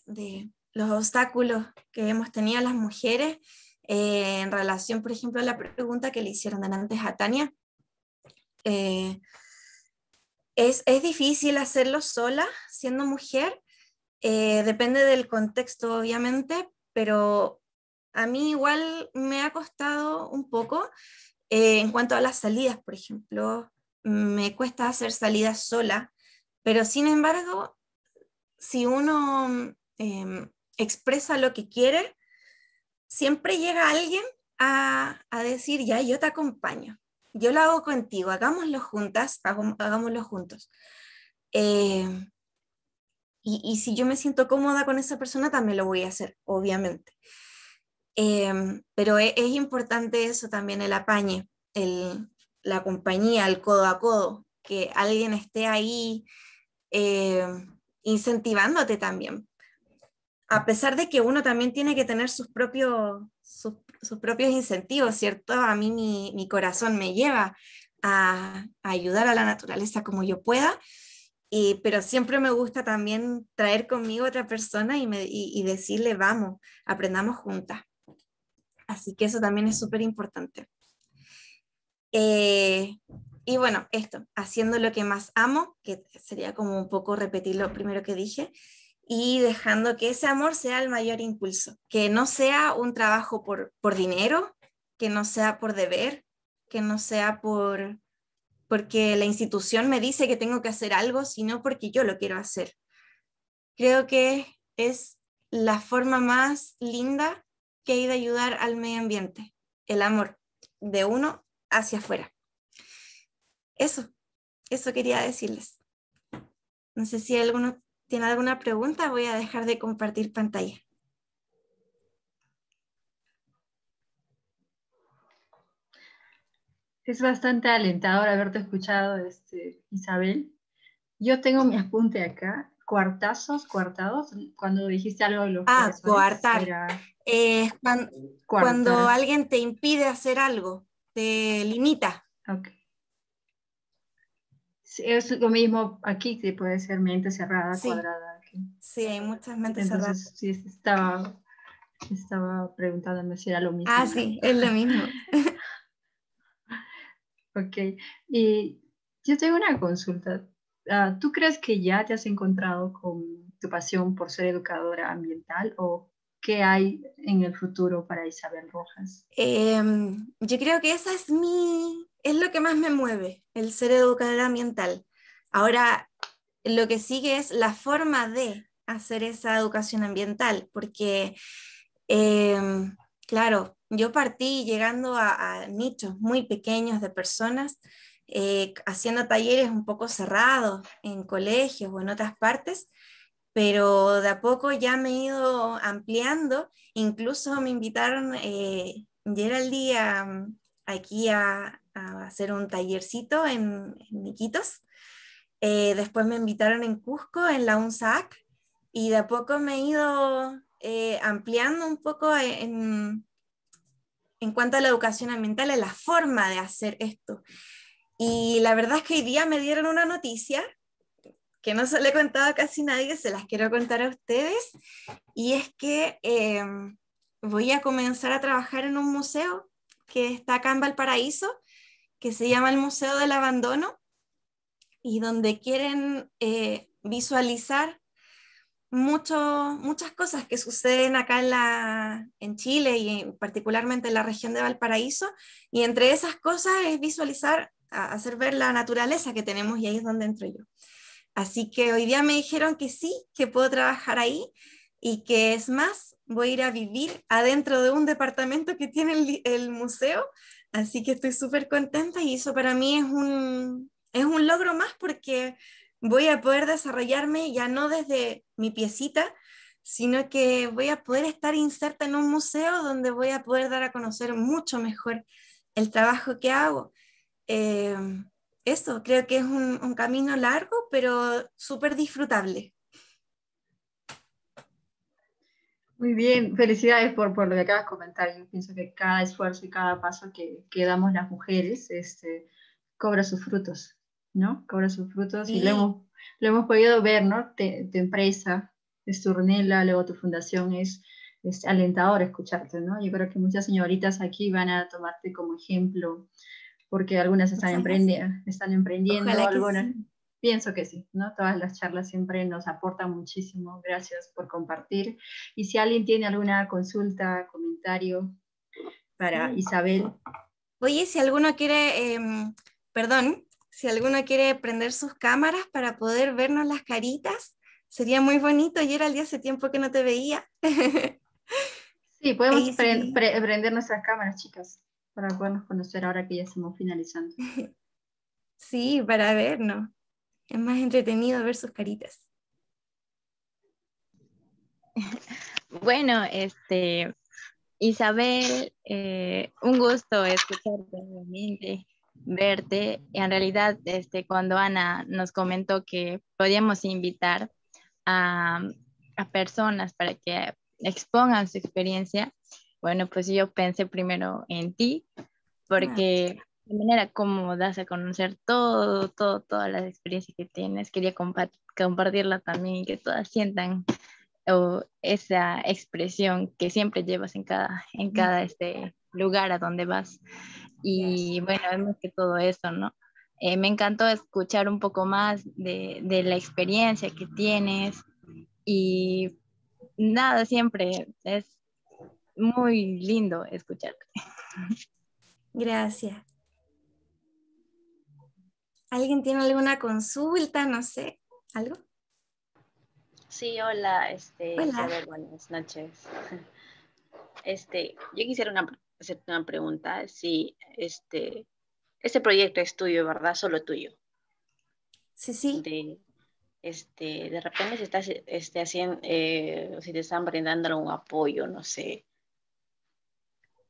los obstáculos que hemos tenido las mujeres, eh, en relación, por ejemplo, a la pregunta que le hicieron antes a Tania. Eh, es, difícil hacerlo sola siendo mujer, eh, depende del contexto obviamente, pero a mí igual me ha costado un poco en cuanto a las salidas, por ejemplo, me cuesta hacer salidas sola, pero sin embargo, si uno em, expresa lo que quiere, siempre llega alguien a, decir, ya, yo te acompaño, yo lo hago contigo, hagámoslo juntas, hagámoslo juntos. Eh, y, si yo me siento cómoda con esa persona, también lo voy a hacer, obviamente. Eh, pero e-, es, importante eso también, el apañe, el, la compañía, el codo a codo, que alguien esté ahí eh, incentivándote también, a pesar de que uno también tiene que tener sus propios, sus, propios incentivos, ¿cierto? A mí mi, corazón me lleva a, ayudar a la naturaleza como yo pueda, y, pero siempre me gusta también traer conmigo a otra persona y, decirle, vamos, aprendamos juntas. Así que eso también es súper importante. Eh, y bueno, esto, haciendo lo que más amo, que sería como un poco repetir lo primero que dije, y dejando que ese amor sea el mayor impulso, que no sea un trabajo por, dinero, que no sea por deber, que no sea por porque la institución me dice que tengo que hacer algo, sino porque yo lo quiero hacer. Creo que es la forma más linda que hay de ayudar al medio ambiente, el amor de uno hacia afuera. Eso, eso quería decirles. No sé si hay alguno tiene alguna pregunta, voy a dejar de compartir pantalla. Es bastante alentador haberte escuchado, este, Isabel. Yo tengo mi apunte acá. Cuartazos, cuartados, cuando dijiste algo lo los Ah, cuartar. Eh, cuando, cuando alguien te impide hacer algo, te limita. Okay es lo mismo aquí que puede ser mente cerrada, cuadrada. Aquí. Sí, hay muchas mentes cerradas. Sí, estaba, estaba preguntándome si era lo mismo. Ah, sí, es lo mismo. <laughs> ok, y yo tengo una consulta. Ah, ¿Tú crees que ya te has encontrado con tu pasión por ser educadora ambiental o qué hay en el futuro para Isabel Rojas? Em, yo creo que esa es mi, es lo que más me mueve, el ser educador ambiental. Ahora, lo que sigue es la forma de hacer esa educación ambiental, porque, em, claro, yo partí llegando a, nichos muy pequeños de personas, eh, haciendo talleres un poco cerrados en colegios o en otras partes, pero de a poco ya me he ido ampliando, incluso me invitaron, eh, ya era el día mm, aquí a, a hacer un tallercito en, en Iquitos. Eh, después me invitaron en Cusco, en la UNSAC, y de a poco me he ido eh, ampliando un poco eh, en, cuanto a la educación ambiental, en la forma de hacer esto. Y la verdad es que hoy día me dieron una noticia que no se le he contado a casi nadie, se las quiero contar a ustedes, y es que em, voy a comenzar a trabajar en un museo que está acá en Valparaíso, que se llama el Museo del Abandono y donde quieren eh, visualizar muchas cosas que suceden acá en, en Chile y particularmente en la región de Valparaíso. Y entre esas cosas es visualizar, hacer ver la naturaleza que tenemos y ahí es donde entro yo. Así que hoy día me dijeron que sí, que puedo trabajar ahí y que es más, voy a ir a vivir adentro de un departamento que tiene el museo Así que estoy súper contenta y eso para mí es un, logro más porque voy a poder desarrollarme ya no desde mi piecita, sino que voy a poder estar inserta en un museo donde voy a poder dar a conocer mucho mejor el trabajo que hago. Eh, eso, creo que es un, un camino largo, pero súper disfrutable. Muy bien, felicidades por, por lo que acabas de comentar. Yo pienso que cada esfuerzo y cada paso que, que damos las mujeres este, cobra sus frutos, ¿no? Cobra sus frutos y lo hemos, lo hemos podido ver, ¿no? tu empresa es luego tu fundación es, es alentador escucharte, ¿no? Yo creo que muchas señoritas aquí van a tomarte como ejemplo porque algunas están, emprendiendo, están emprendiendo, algunas, Pienso que sí, ¿no? Todas las charlas siempre nos aportan muchísimo. Gracias por compartir. Y si alguien tiene alguna consulta, comentario para Isabel. Oye, si alguno quiere, em, perdón, si alguno quiere prender sus cámaras para poder vernos las caritas, sería muy bonito. y era el día hace tiempo que no te veía. <laughs> Sí, podemos prender nuestras cámaras, chicas, para podernos conocer ahora que ya estamos finalizando. <laughs> Sí, para vernos. Es más entretenido ver sus caritas. <laughs> Bueno, este, Isabel, eh, un gusto escucharte, realmente, verte. En realidad, este, cuando Ana nos comentó que podíamos invitar a, a personas para que expongan su experiencia, bueno, pues yo pensé primero en ti, porque ah, de manera como das a conocer todo, todo, todas las experiencias que tienes. Quería compa compartirla también y que todas sientan oh, esa expresión que siempre llevas en cada, en cada este lugar a donde vas. Y bueno, más que todo eso, ¿no? Eh, me encantó escuchar un poco más de, de la experiencia que tienes y nada, siempre es muy lindo escucharte. Gracias. ¿Alguien tiene alguna consulta? No sé, algo. Sí, hola, este, buenas noches. <laughs> Este, yo quisiera hacerte una pregunta. Si este, este proyecto es tuyo, ¿verdad? Solo tuyo. Sí, sí. De, este, de repente se está este, haciendo, eh, si te están brindando un apoyo, no sé,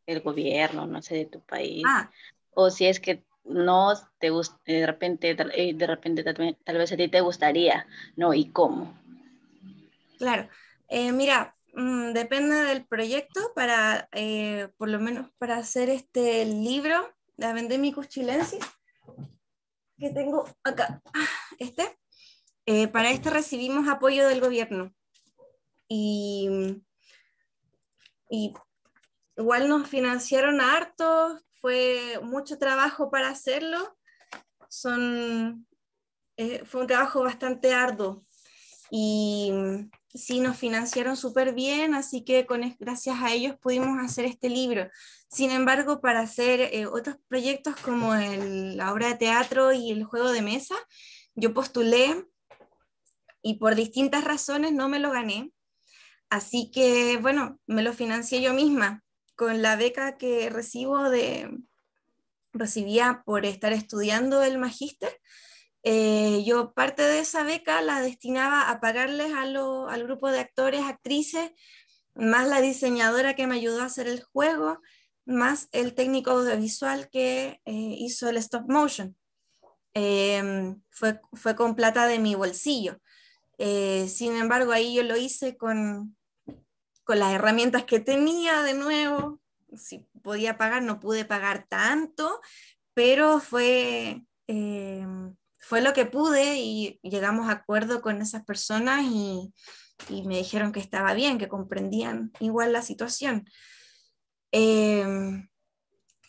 el gobierno, no sé, de tu país. Ah. O si es que no te gusta, eh, de repente, eh, de repente tal vez a ti te gustaría, ¿no? ¿Y cómo? Claro, eh, mira, mm, depende del proyecto para, por lo menos para hacer este libro, la Vendemicus chilensis, que tengo acá, ah, este, para este recibimos apoyo del gobierno. Y, y igual nos financiaron a hartos, fue mucho trabajo para hacerlo. Son, eh, fue un trabajo bastante arduo y mm, sí nos financiaron súper bien, así que con, gracias a ellos pudimos hacer este libro. Sin embargo, para hacer eh, otros proyectos como la obra de teatro y el juego de mesa, yo postulé y por distintas razones no me lo gané. Así que, bueno, me lo financié yo misma con la beca que recibo de, recibía por estar estudiando el magíster, eh, yo parte de esa beca la destinaba a pagarles a al grupo de actores, actrices, más la diseñadora que me ayudó a hacer el juego, más el técnico audiovisual que eh, hizo el stop motion. Em, fue, fue con plata de mi bolsillo. Eh, sin embargo, ahí yo lo hice con, con las herramientas que tenía de nuevo. Si podía pagar, no pude pagar tanto, pero fue, eh, fue lo que pude y llegamos a acuerdo con esas personas y, me dijeron que estaba bien, que comprendían igual la situación. Em,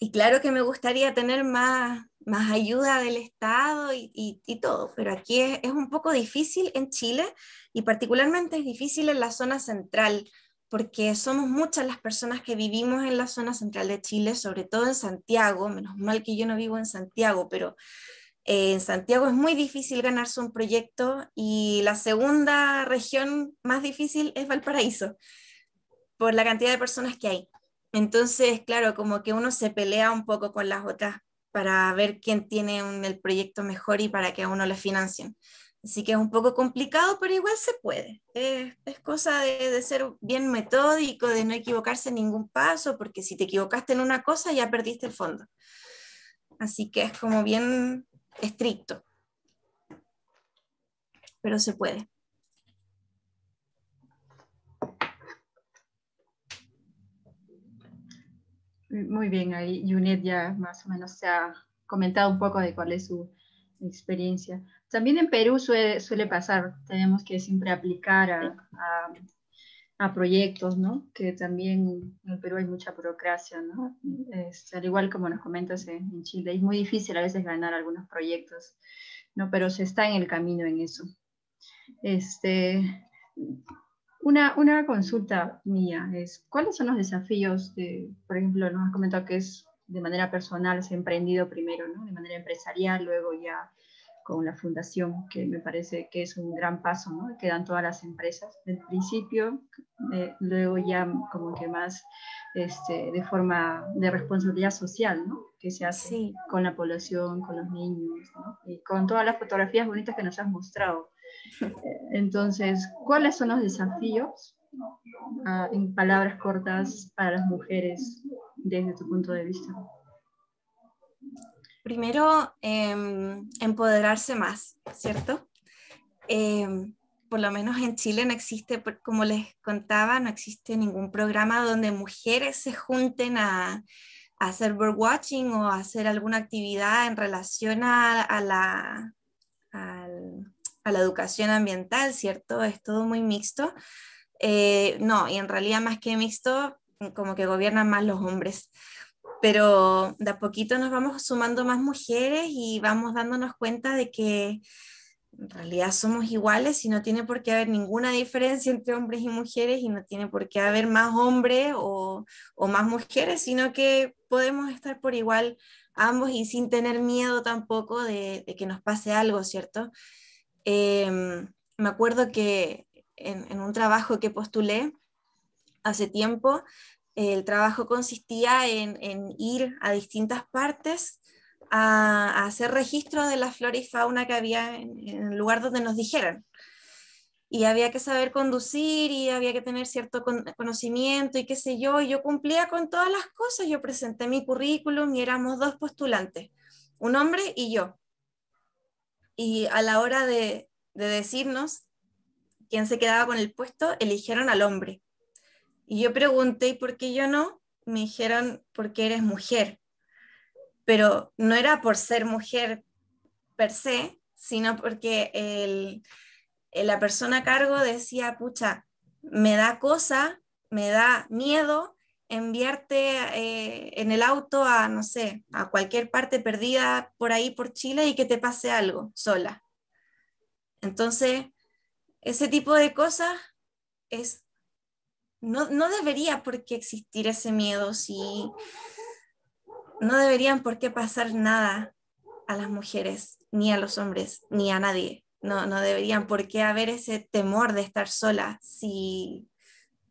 y claro que me gustaría tener más, ayuda del Estado y, todo, pero aquí es, un poco difícil en Chile y particularmente es difícil en la zona central porque somos muchas las personas que vivimos en la zona central de Chile, sobre todo en Santiago, menos mal que yo no vivo en Santiago, pero eh, en Santiago es muy difícil ganarse un proyecto y la segunda región más difícil es Valparaíso, por la cantidad de personas que hay. Entonces, claro, como que uno se pelea un poco con las otras para ver quién tiene el proyecto mejor y para que a uno le financien. Así que es un poco complicado, pero igual se puede. es cosa de, ser bien metódico, de no equivocarse en ningún paso, porque si te equivocaste en una cosa ya perdiste el fondo. Así que es como bien estricto. Pero se puede. Muy bien, ahí Yunet ya más o menos se ha comentado un poco de cuál es su experiencia. También en Perú suele, pasar, tenemos que siempre aplicar a, proyectos, ¿no? Que también en Perú hay mucha burocracia, al igual como nos comentas en, Chile, es muy difícil a veces ganar algunos proyectos, ¿no? Pero se está en el camino en eso. Este, una, consulta mía es, ¿cuáles son los desafíos por ejemplo, nos has comentado que es de manera personal, se ha emprendido primero, ¿no? De manera empresarial, luego ya con la fundación, que me parece que es un gran paso ¿no? que dan todas las empresas del principio, eh, luego ya como que más este, de forma de responsabilidad social, ¿no? que se hace con la población, con los niños y con todas las fotografías bonitas que nos has mostrado. Eh, entonces, ¿cuáles son los desafíos, ah, en palabras cortas, para las mujeres desde tu punto de vista? Primero, em, empoderarse más, ¿cierto? Em, por lo menos en Chile no existe, como les contaba, no existe ningún programa donde mujeres se junten a, hacer birdwatching o hacer alguna actividad en relación a, la, a la educación ambiental, ¿cierto? Es todo muy mixto. Eh, no, y en realidad más que mixto, como que gobiernan más los hombres pero de a poquito nos vamos sumando más mujeres y vamos dándonos cuenta de que en realidad somos iguales y no tiene por qué haber ninguna diferencia entre hombres y mujeres y no tiene por qué haber más hombres o, o más mujeres, sino que podemos estar por igual ambos y sin tener miedo tampoco de, que nos pase algo, ¿cierto? Em, me acuerdo que en, un trabajo que postulé hace tiempo, el trabajo consistía en, ir a distintas partes a, hacer registro de la flora y fauna que había en, el lugar donde nos dijeran y había que saber conducir y había que tener cierto conocimiento y qué sé yo, y yo cumplía con todas las cosas, yo presenté mi currículum y éramos dos postulantes, un hombre y yo. Y a la hora de decirnos quién se quedaba con el puesto, eligieron al hombre. Y yo pregunté, ¿y por qué yo no? Me dijeron, porque eres mujer. Pero no era por ser mujer per se, sino porque el, eh, la persona a cargo decía, pucha, me da cosa, me da miedo enviarte eh, en el auto a, no sé, a cualquier parte perdida por ahí, por Chile, y que te pase algo sola. Entonces, ese tipo de cosas es no, debería por qué existir ese miedo, si no deberían por qué pasar nada a las mujeres, ni a los hombres, ni a nadie. No, no deberían por qué haber ese temor de estar sola si,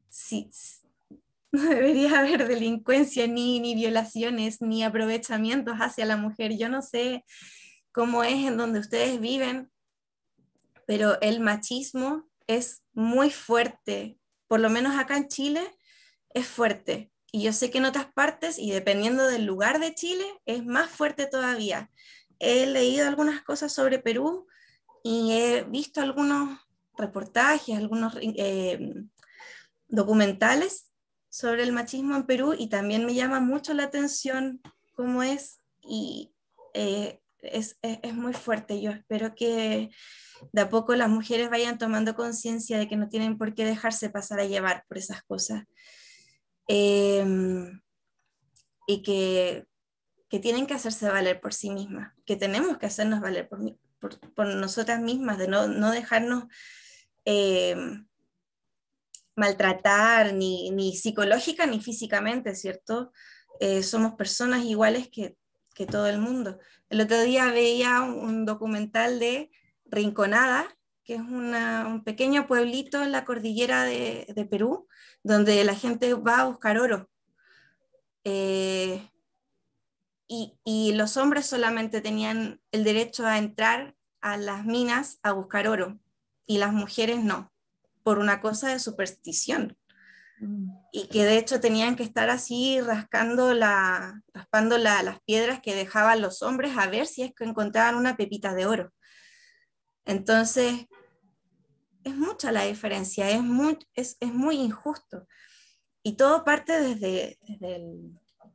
si <laughs> no debería haber delincuencia, ni, ni violaciones, ni aprovechamientos hacia la mujer. Yo no sé cómo es en donde ustedes viven, pero el machismo es muy fuerte por lo menos acá en Chile, es fuerte. Y yo sé que en otras partes, y dependiendo del lugar de Chile, es más fuerte todavía. He leído algunas cosas sobre Perú y he visto algunos reportajes, algunos eh, documentales sobre el machismo en Perú y también me llama mucho la atención cómo es y eh, es, muy fuerte. Yo espero que de a poco las mujeres vayan tomando conciencia de que no tienen por qué dejarse pasar a llevar por esas cosas. Em, y que, tienen que hacerse valer por sí mismas, que tenemos que hacernos valer por, nosotras mismas, de no, dejarnos em, maltratar ni, psicológica ni físicamente, ¿cierto? Eh, somos personas iguales que que todo el mundo. El otro día veía un documental de Rinconada, que es un pequeño pueblito en la cordillera de, Perú, donde la gente va a buscar oro. Eh, y, los hombres solamente tenían el derecho a entrar a las minas a buscar oro y las mujeres no, por una cosa de superstición y que de hecho tenían que estar así rascando la, raspando las piedras que dejaban los hombres a ver si es que encontraban una pepita de oro. Entonces, es mucha la diferencia, es muy, injusto. Y todo parte desde,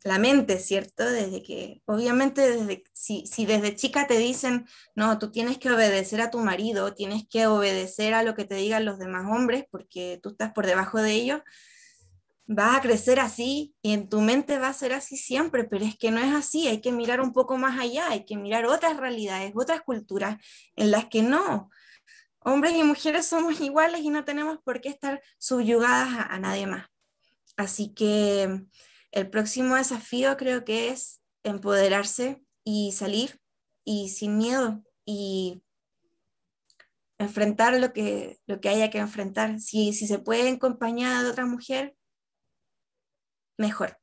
la mente, ¿cierto? Desde que, obviamente, si, si, desde chica te dicen, no, tú tienes que obedecer a tu marido, tienes que obedecer a lo que te digan los demás hombres porque tú estás por debajo de ellos, vas a crecer así y en tu mente va a ser así siempre, pero es que no es así, hay que mirar un poco más allá, hay que mirar otras realidades, otras culturas en las que no. Hombres y mujeres somos iguales y no tenemos por qué estar subyugadas a, nadie más. Así que el próximo desafío creo que es empoderarse y salir y sin miedo y enfrentar lo que, lo que haya que enfrentar. Si, si se puede acompañar de otra mujer, mejor.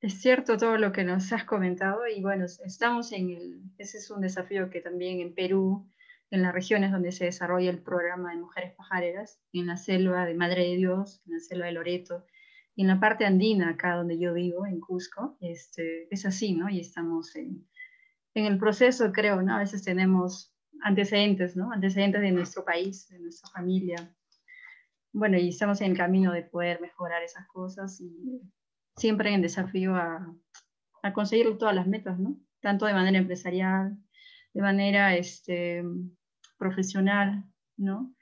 Es cierto todo lo que nos has comentado y bueno, estamos en el, ese es un desafío que también en Perú, en las regiones donde se desarrolla el programa de mujeres pajareras, en la selva de Madre de Dios, en la selva de Loreto y en la parte andina acá donde yo vivo, en Cusco, este, es así, ¿no? Y estamos en, en el proceso, creo, ¿no? A veces tenemos antecedentes, ¿no? Antecedentes de nuestro país, de nuestra familia, bueno, y estamos en el camino de poder mejorar esas cosas y siempre en desafío a, conseguir todas las metas, ¿no? Tanto de manera empresarial, de manera este, profesional, ¿no?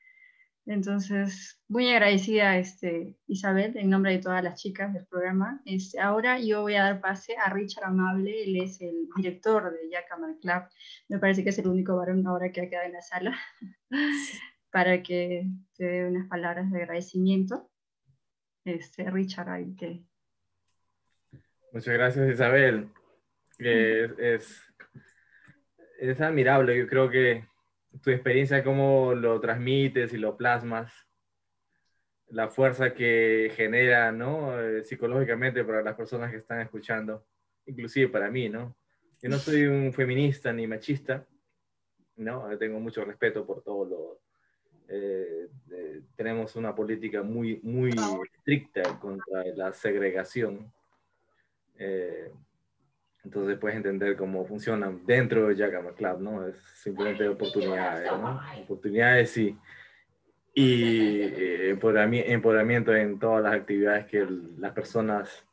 Entonces, muy agradecida, este, Isabel, en nombre de todas las chicas del programa. Este, ahora yo voy a dar pase a Richard Amable, él es el director de Jackhammer Club. Me parece que es el único varón ahora que ha quedado en la sala para que te dé unas palabras de agradecimiento. Este, Richard, ahí Muchas gracias, Isabel. es, es admirable, yo creo que tu experiencia, cómo lo transmites y lo plasmas, la fuerza que genera, ¿no? Eh, psicológicamente para las personas que están escuchando, inclusive para mí, ¿no? Yo no soy un feminista ni machista, ¿no? tengo mucho respeto por todos los eh, eh, tenemos una política muy, muy estricta contra la segregación. Eh, entonces puedes entender cómo funcionan dentro de Yakama Club, ¿no? Es simplemente oportunidades, ¿no? Oportunidades y, y empoderamiento en todas las actividades que las personas,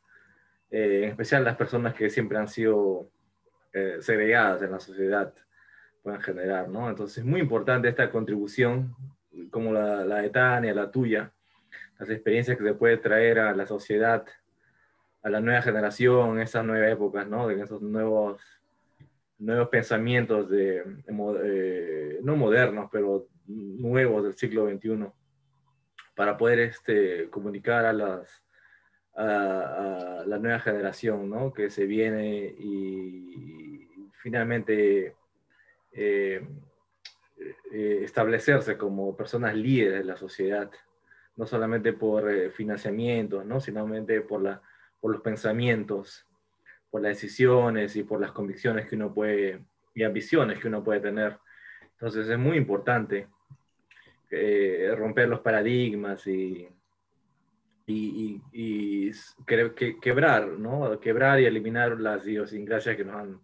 en especial las personas que siempre han sido segregadas en la sociedad, puedan generar, ¿no? Entonces es muy importante esta contribución como la, la Tania, la tuya, las experiencias que se puede traer a la sociedad, a la nueva generación, esas nuevas épocas, ¿no? De esos nuevos, nuevos pensamientos, de, eh, no modernos, pero nuevos del siglo XXI, para poder este, comunicar a, las, a, la nueva generación, ¿no? Que se viene y, finalmente... Eh, eh, establecerse como personas líderes de la sociedad, no solamente por eh, financiamiento, ¿no? sino por, la, por los pensamientos, por las decisiones y por las convicciones que uno puede, y ambiciones que uno puede tener. Entonces es muy importante eh, romper los paradigmas y, y, que, quebrar, ¿no? quebrar y eliminar las idiosincrasias que nos han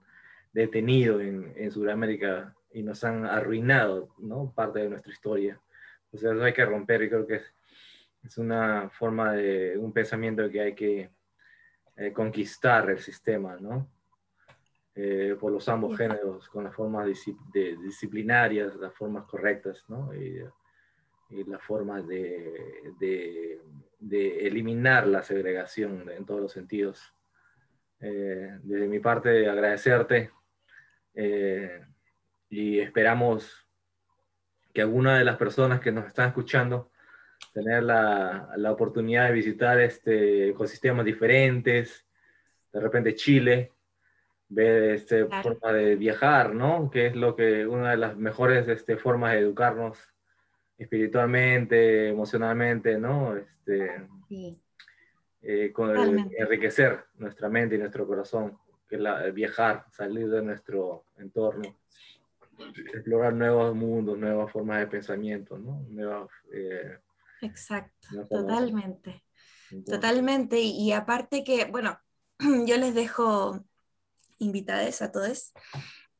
detenido en, en Sudamérica y nos han arruinado ¿no? parte de nuestra historia. O sea, hay que romper y creo que es, una forma de un pensamiento que hay que eh, conquistar el sistema, ¿no? Eh, por los ambos géneros, con las formas de, disciplinarias, las formas correctas, ¿no? Y, las formas de, eliminar la segregación en todos los sentidos. Eh, desde mi parte, agradecerte y esperamos que alguna de las personas que nos están escuchando tener la, la oportunidad de visitar este ecosistemas diferentes, de repente Chile, ver esta forma de viajar, ¿no? Que es lo que una de las mejores este, formas de educarnos espiritualmente, emocionalmente, ¿no? Este, eh, con enriquecer nuestra mente y nuestro corazón, que viajar, salir de nuestro entorno explorar nuevos mundos, nuevas formas de pensamiento, ¿no? Eh, Exacto, totalmente. totalmente. Y, aparte que, bueno, <clears throat> yo les dejo invitadas a todos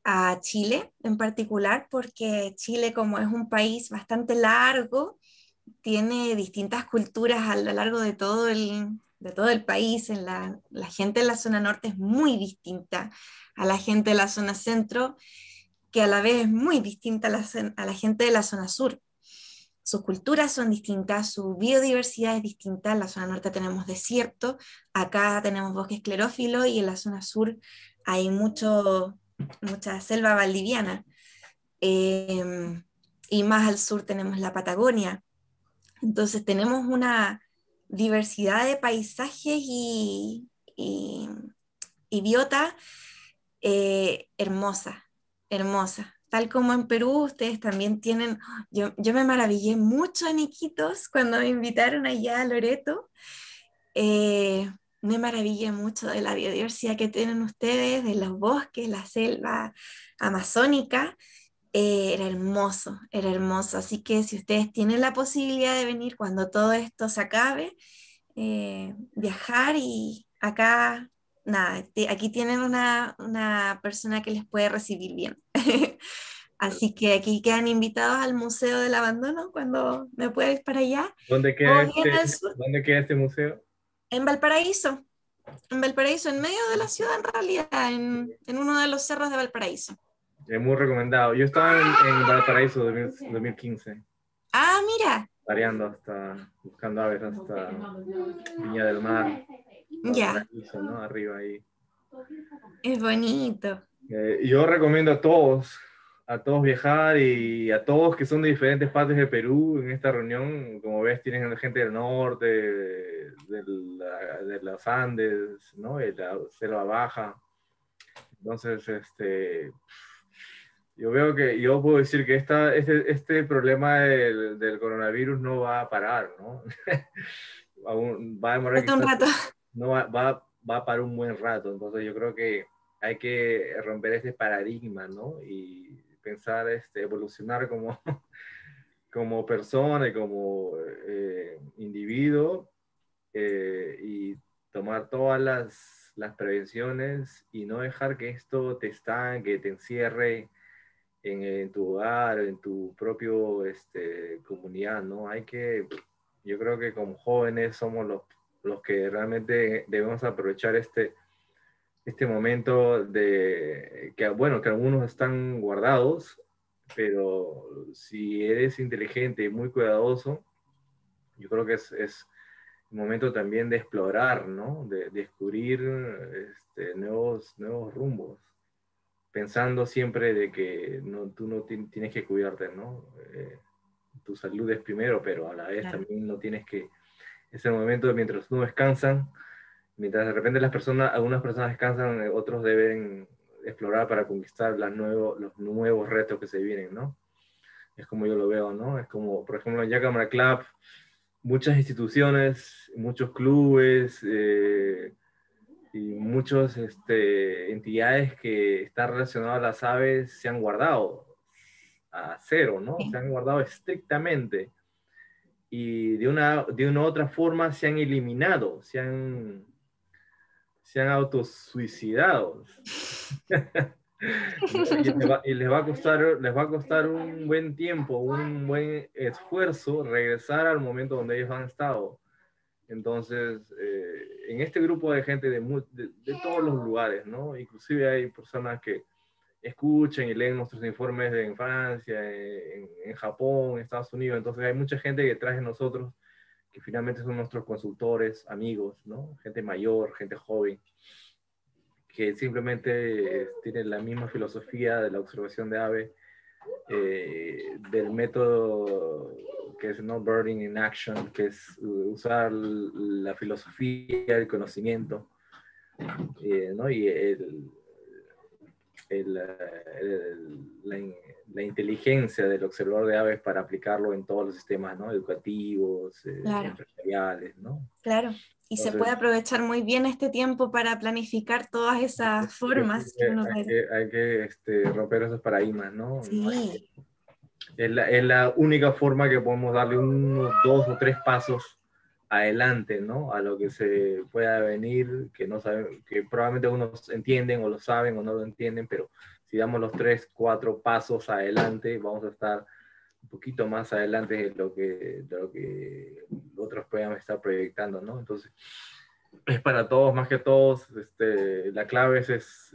a Chile en particular, porque Chile como es un país bastante largo, tiene distintas culturas a lo largo de todo el, de todo el país. En la, la gente de la zona norte es muy distinta a la gente de la zona centro que a la vez es muy distinta a la, gente de la zona sur. Sus culturas son distintas, su biodiversidad es distinta. En la zona norte tenemos desierto, acá tenemos bosques esclerófilo y en la zona sur hay mucho, mucha selva valdiviana. Em, y más al sur tenemos la Patagonia. Entonces tenemos una diversidad de paisajes y, y, biota eh, hermosa hermosa. Tal como en Perú, ustedes también tienen, yo, me maravillé mucho en Iquitos cuando me invitaron allá a Loreto. Eh, me maravillé mucho de la biodiversidad que tienen ustedes, de los bosques, la selva amazónica. Eh, era hermoso, era hermoso. Así que si ustedes tienen la posibilidad de venir cuando todo esto se acabe, eh, viajar y acá nada, aquí tienen una, persona que les puede recibir bien. <laughs> Así que aquí quedan invitados al Museo del Abandono cuando me puedes ir para allá. Este, ¿Dónde queda, este, museo? En Valparaíso. En Valparaíso, en medio de la ciudad en realidad, en, uno de los cerros de Valparaíso. Es muy recomendado. Yo estaba en, Valparaíso 2015. Ah, mira. Variando hasta, buscando aves hasta Viña del Mar. Ya. Arriba ahí. Es bonito. Eh, yo recomiendo a todos, a todos viajar y a todos que son de diferentes partes de Perú en esta reunión. Como ves, tienen gente del norte, de, de, Andes, ¿no? De la selva baja. Entonces, este, yo veo que, yo puedo decir que esta, este, este problema del, coronavirus no va a parar, <laughs> va a demorar. un rato no va, para un buen rato. Entonces yo creo que hay que romper este paradigma, ¿no? Y pensar, este, evolucionar como, <laughs> como persona y como eh, individuo eh, y tomar todas las, prevenciones y no dejar que esto te estanque, te encierre en, tu hogar, en tu propio este, comunidad, ¿no? Hay que, yo creo que como jóvenes somos los los que realmente debemos aprovechar este, este momento de que, bueno, que algunos están guardados, pero si eres inteligente y muy cuidadoso, yo creo que es, es momento también de explorar, De, descubrir este, nuevos, nuevos rumbos, pensando siempre de que tú no tienes que cuidarte, ¿no? Eh, tu salud es primero, pero a la vez también no tienes que es el momento de mientras no descansan, mientras de repente las personas, algunas personas descansan, eh, otros deben explorar para conquistar las nuevo, los nuevos retos que se vienen, ¿no? Es como yo lo veo, ¿no? Es como, por ejemplo, en cámara Club, muchas instituciones, muchos clubes eh, y muchas este, entidades que están relacionadas a las aves se han guardado a cero, ¿no? Se han guardado estrictamente y de una, de una u otra forma se han eliminado, se han, se han autosuicidado. <laughs> y, les va, y les va, a costar, les va a costar un buen tiempo, un buen esfuerzo regresar al momento donde ellos han estado. Entonces, eh, en este grupo de gente de, de, de todos los lugares, ¿no? Inclusive hay personas que, escuchen y leen nuestros informes en Francia, en, Japón, en Estados Unidos. Entonces hay mucha gente que de nosotros, que finalmente son nuestros consultores, amigos, ¿no? Gente mayor, gente joven, que simplemente tienen la misma filosofía de la observación de ave, eh, del método que es no burning in action, que es uh, usar la filosofía, del conocimiento, eh, ¿no? Y el, eh, la, la, inteligencia del observador de aves para aplicarlo en todos los sistemas ¿no? educativos, eh, empresariales. ¿no? Claro, y se puede aprovechar muy bien este tiempo para planificar todas esas formas. hay, que, este, romper esos paradigmas, ¿no? es la única forma que podemos darle unos dos o tres pasos adelante, ¿no? A lo que se pueda venir, que no saben, que probablemente algunos entienden o lo saben o no lo entienden, pero si damos los tres, cuatro pasos adelante, vamos a estar un poquito más adelante de lo que, lo que otros puedan estar proyectando, ¿no? Entonces, es para todos, más que todos, este, la clave es,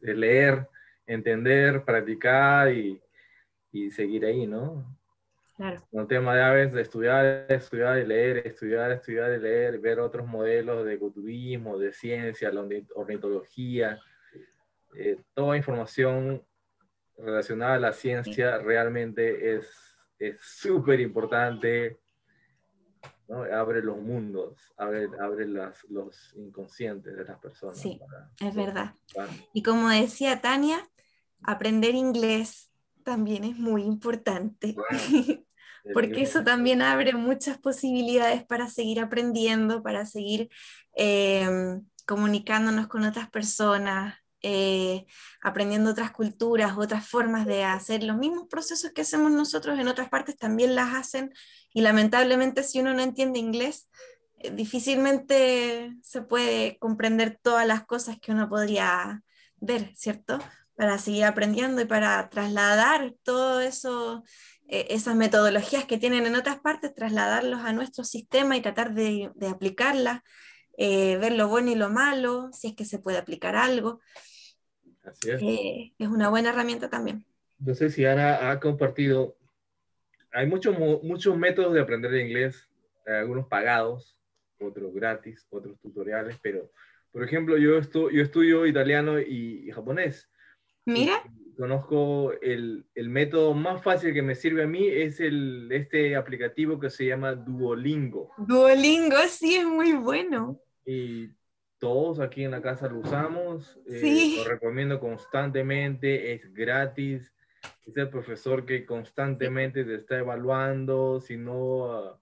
leer, entender, practicar y, y seguir ahí, ¿no? Claro. Un tema de aves, de estudiar, estudiar y leer, estudiar, estudiar y leer, ver otros modelos de ecoturismo, de ciencia, la ornitología, eh, toda información relacionada a la ciencia realmente es súper importante, ¿no? abre los mundos, abre, abre los inconscientes de las personas. Sí, es verdad. Y como decía Tania, aprender inglés también es muy importante, <laughs> porque eso también abre muchas posibilidades para seguir aprendiendo, para seguir eh, comunicándonos con otras personas, eh, aprendiendo otras culturas, otras formas de hacer los mismos procesos que hacemos nosotros en otras partes también las hacen y lamentablemente si uno no entiende inglés eh, difícilmente se puede comprender todas las cosas que uno podría ver, ¿cierto? para seguir aprendiendo y para trasladar todo eso, eh, esas metodologías que tienen en otras partes, trasladarlos a nuestro sistema y tratar de, aplicarlas, eh, ver lo bueno y lo malo, si es que se puede aplicar algo. Eh, es. una buena herramienta también. No sé si Ana ha compartido, hay muchos muchos métodos de aprender inglés, algunos pagados, otros gratis, otros tutoriales, pero por ejemplo, yo, yo estudio italiano y japonés Mira. Conozco el, el, método más fácil que me sirve a mí, es el, este aplicativo que se llama Duolingo. Duolingo, sí, es muy bueno. Y todos aquí en la casa lo usamos, eh, sí. lo recomiendo constantemente, es gratis, es el profesor que constantemente te está evaluando, si no, ah,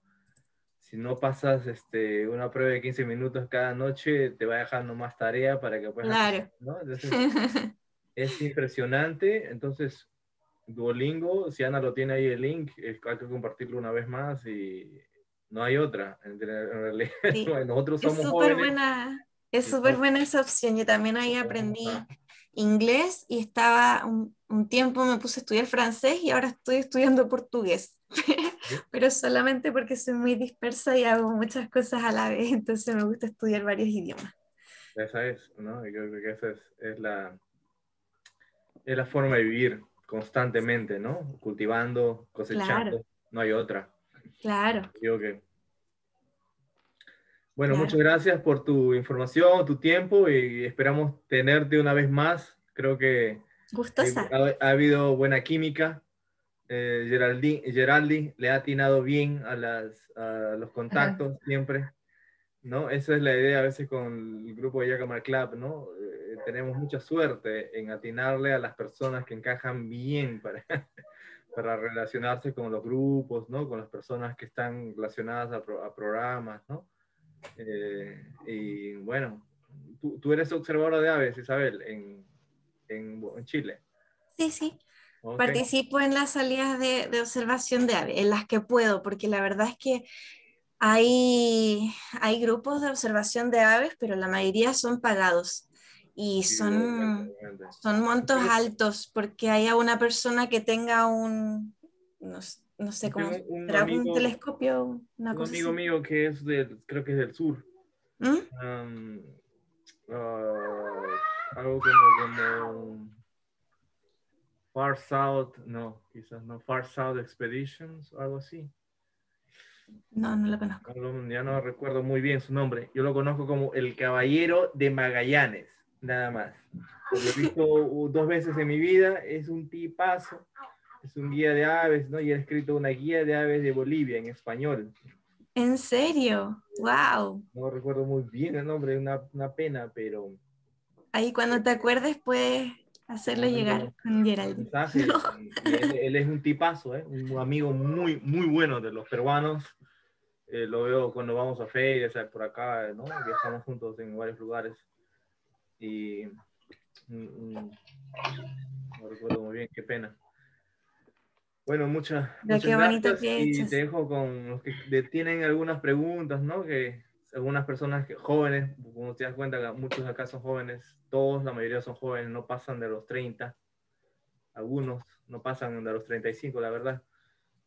si no pasas este, una prueba de 15 minutos cada noche, te va dejando más tarea para que puedas... Claro. ¿no? <laughs> Es impresionante. Entonces, Duolingo, si Ana lo tiene ahí el link, eh, hay que compartirlo una vez más y no hay otra. nosotros somos es súper buena, es súper esa opción. Yo también ahí aprendí inglés y estaba un, tiempo me puse a estudiar francés y ahora estoy estudiando portugués. <laughs> Pero solamente porque soy muy dispersa y hago muchas cosas a la vez, entonces me gusta estudiar varios idiomas. Esa es, ¿no? Yo creo que esa es la, es la forma de vivir constantemente, ¿no? Cultivando, cosechando, no hay otra. Claro. Creo Bueno, muchas gracias por tu información, tu tiempo y esperamos tenerte una vez más. Creo que Ha, habido buena química. Eh, Geraldi, le ha atinado bien a, los contactos siempre. ¿no? Esa es la idea a veces con el grupo de Yakama Club, ¿no? Eh, tenemos mucha suerte en atinarle a las personas que encajan bien para, <laughs> para relacionarse con los grupos, ¿no? Con las personas que están relacionadas a, programas, eh, y bueno, tú, eres observadora de aves, Isabel, en, Chile. Sí, sí. Participo en las salidas de, de observación de aves, en las que puedo, porque la verdad es que hay, hay grupos de observación de aves, pero la mayoría son pagados y son, son montos altos porque haya una persona que tenga un, no, sé cómo, un, un, telescopio, una un cosa amigo mío que es del, creo que es del sur. ¿Mm? Ah, algo como, como Far South, no, quizás no, Far South Expeditions, algo así. No, no lo conozco. ya no recuerdo muy bien su nombre. Yo lo conozco como el Caballero de Magallanes, nada más. Lo he visto dos veces en mi vida. Es un tipazo. Es un guía de aves, ¿no? Y ha escrito una guía de aves de Bolivia en español. ¿En serio? ¡Wow! No recuerdo muy bien el nombre, una, una pena, pero... Ahí cuando te acuerdes, pues hacerle llegar con Geraldine. <laughs> él, es un tipazo, ¿eh? un amigo muy, muy bueno de los peruanos. Eh, lo veo cuando vamos a ferias, por acá, ¿no? Viajamos juntos en varios lugares. Y mm, mm, no recuerdo muy bien, qué pena. Bueno, mucha, muchas, gracias. Y te dejo con los que tienen algunas preguntas, ¿no? Que algunas personas que, jóvenes, como te das cuenta, muchos acá son jóvenes, todos, la mayoría son jóvenes, no pasan de los 30, algunos no pasan de los 35, la verdad.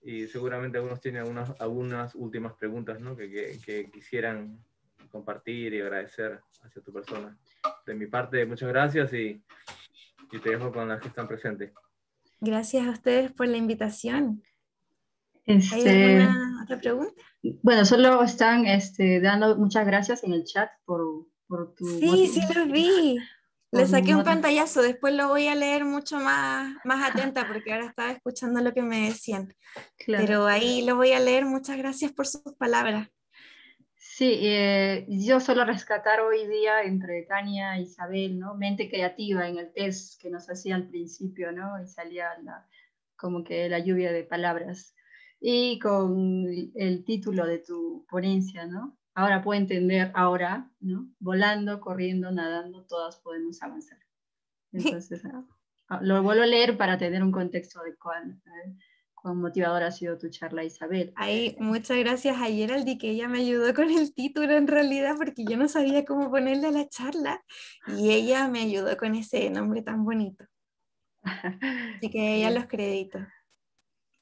Y seguramente algunos tienen algunas, algunas últimas preguntas ¿no? que, que, quisieran compartir y agradecer hacia tu persona. De mi parte, muchas gracias y, y te dejo con las que están presentes. Gracias a ustedes por la invitación. Este, alguna otra pregunta? Bueno, solo están este, dando muchas gracias en el chat por, por tu... Sí, sí lo vi. Le saqué un pantallazo, después lo voy a leer mucho más, más atenta porque ahora estaba escuchando lo que me decían. Claro. Pero ahí lo voy a leer, muchas gracias por sus palabras. Sí, eh, yo solo rescatar hoy día entre Tania e Isabel, ¿no? Mente creativa en el test que nos hacía al principio, ¿no? Y salía como que la lluvia de palabras y con el título de tu ponencia, ¿no? Ahora puedo entender, ahora, ¿no? Volando, corriendo, nadando, todas podemos avanzar. <laughs> Entonces, ah, lo vuelvo a leer para tener un contexto de cuán, motivadora ha sido tu charla, Isabel. Ay, muchas gracias a Geraldi, que ella me ayudó con el título en realidad, porque yo no sabía cómo ponerle a la charla, y ella me ayudó con ese nombre tan bonito. <laughs> Así que ella los créditos.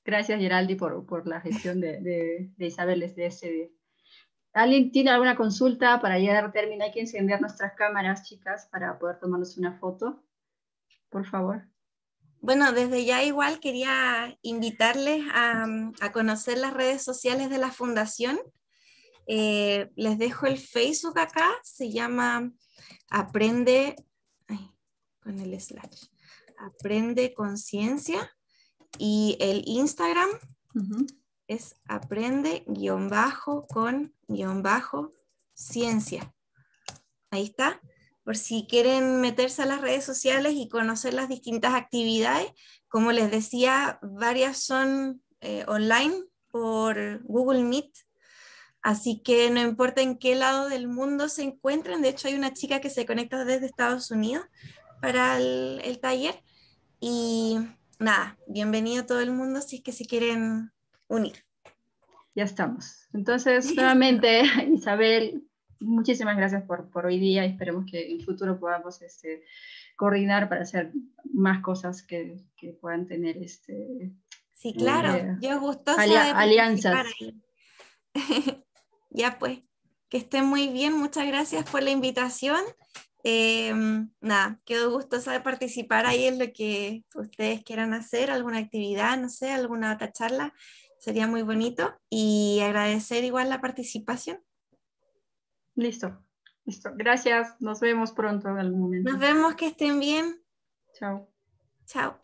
Gracias, Geraldi, por, la gestión de, de, de Isabel desde ese día. ¿Alguien tiene alguna consulta para ya dar término? Hay que encender nuestras cámaras, chicas, para poder tomarnos una foto. Por favor. Bueno, desde ya igual quería invitarles a, conocer las redes sociales de la fundación. Eh, les dejo el Facebook acá, se llama Aprende, con el Aprende Conciencia. Y el Instagram es aprende guión bajo con guión bajo ciencia. Ahí está. Por si quieren meterse a las redes sociales y conocer las distintas actividades, como les decía, varias son eh, online por Google Meet. Así que no importa en qué lado del mundo se encuentren, de hecho hay una chica que se conecta desde Estados Unidos para el taller y nada, bienvenido todo el mundo si es que se quieren unir. Ya estamos. Entonces, <laughs> nuevamente, <laughs> Isabel, muchísimas gracias por, por hoy día. y Esperemos que en el futuro podamos este, coordinar para hacer más cosas que, puedan tener este. Sí, eh, claro, yo gustosa <laughs> ya pues, que estén muy bien. Muchas gracias por la invitación Em, nada, quedó gustosa de participar ahí en lo que ustedes quieran hacer, alguna actividad, no sé, alguna otra charla, sería muy bonito y agradecer igual la participación. Listo, listo. Gracias, nos vemos pronto en algún momento. Nos vemos, que estén bien. Chao. Chao.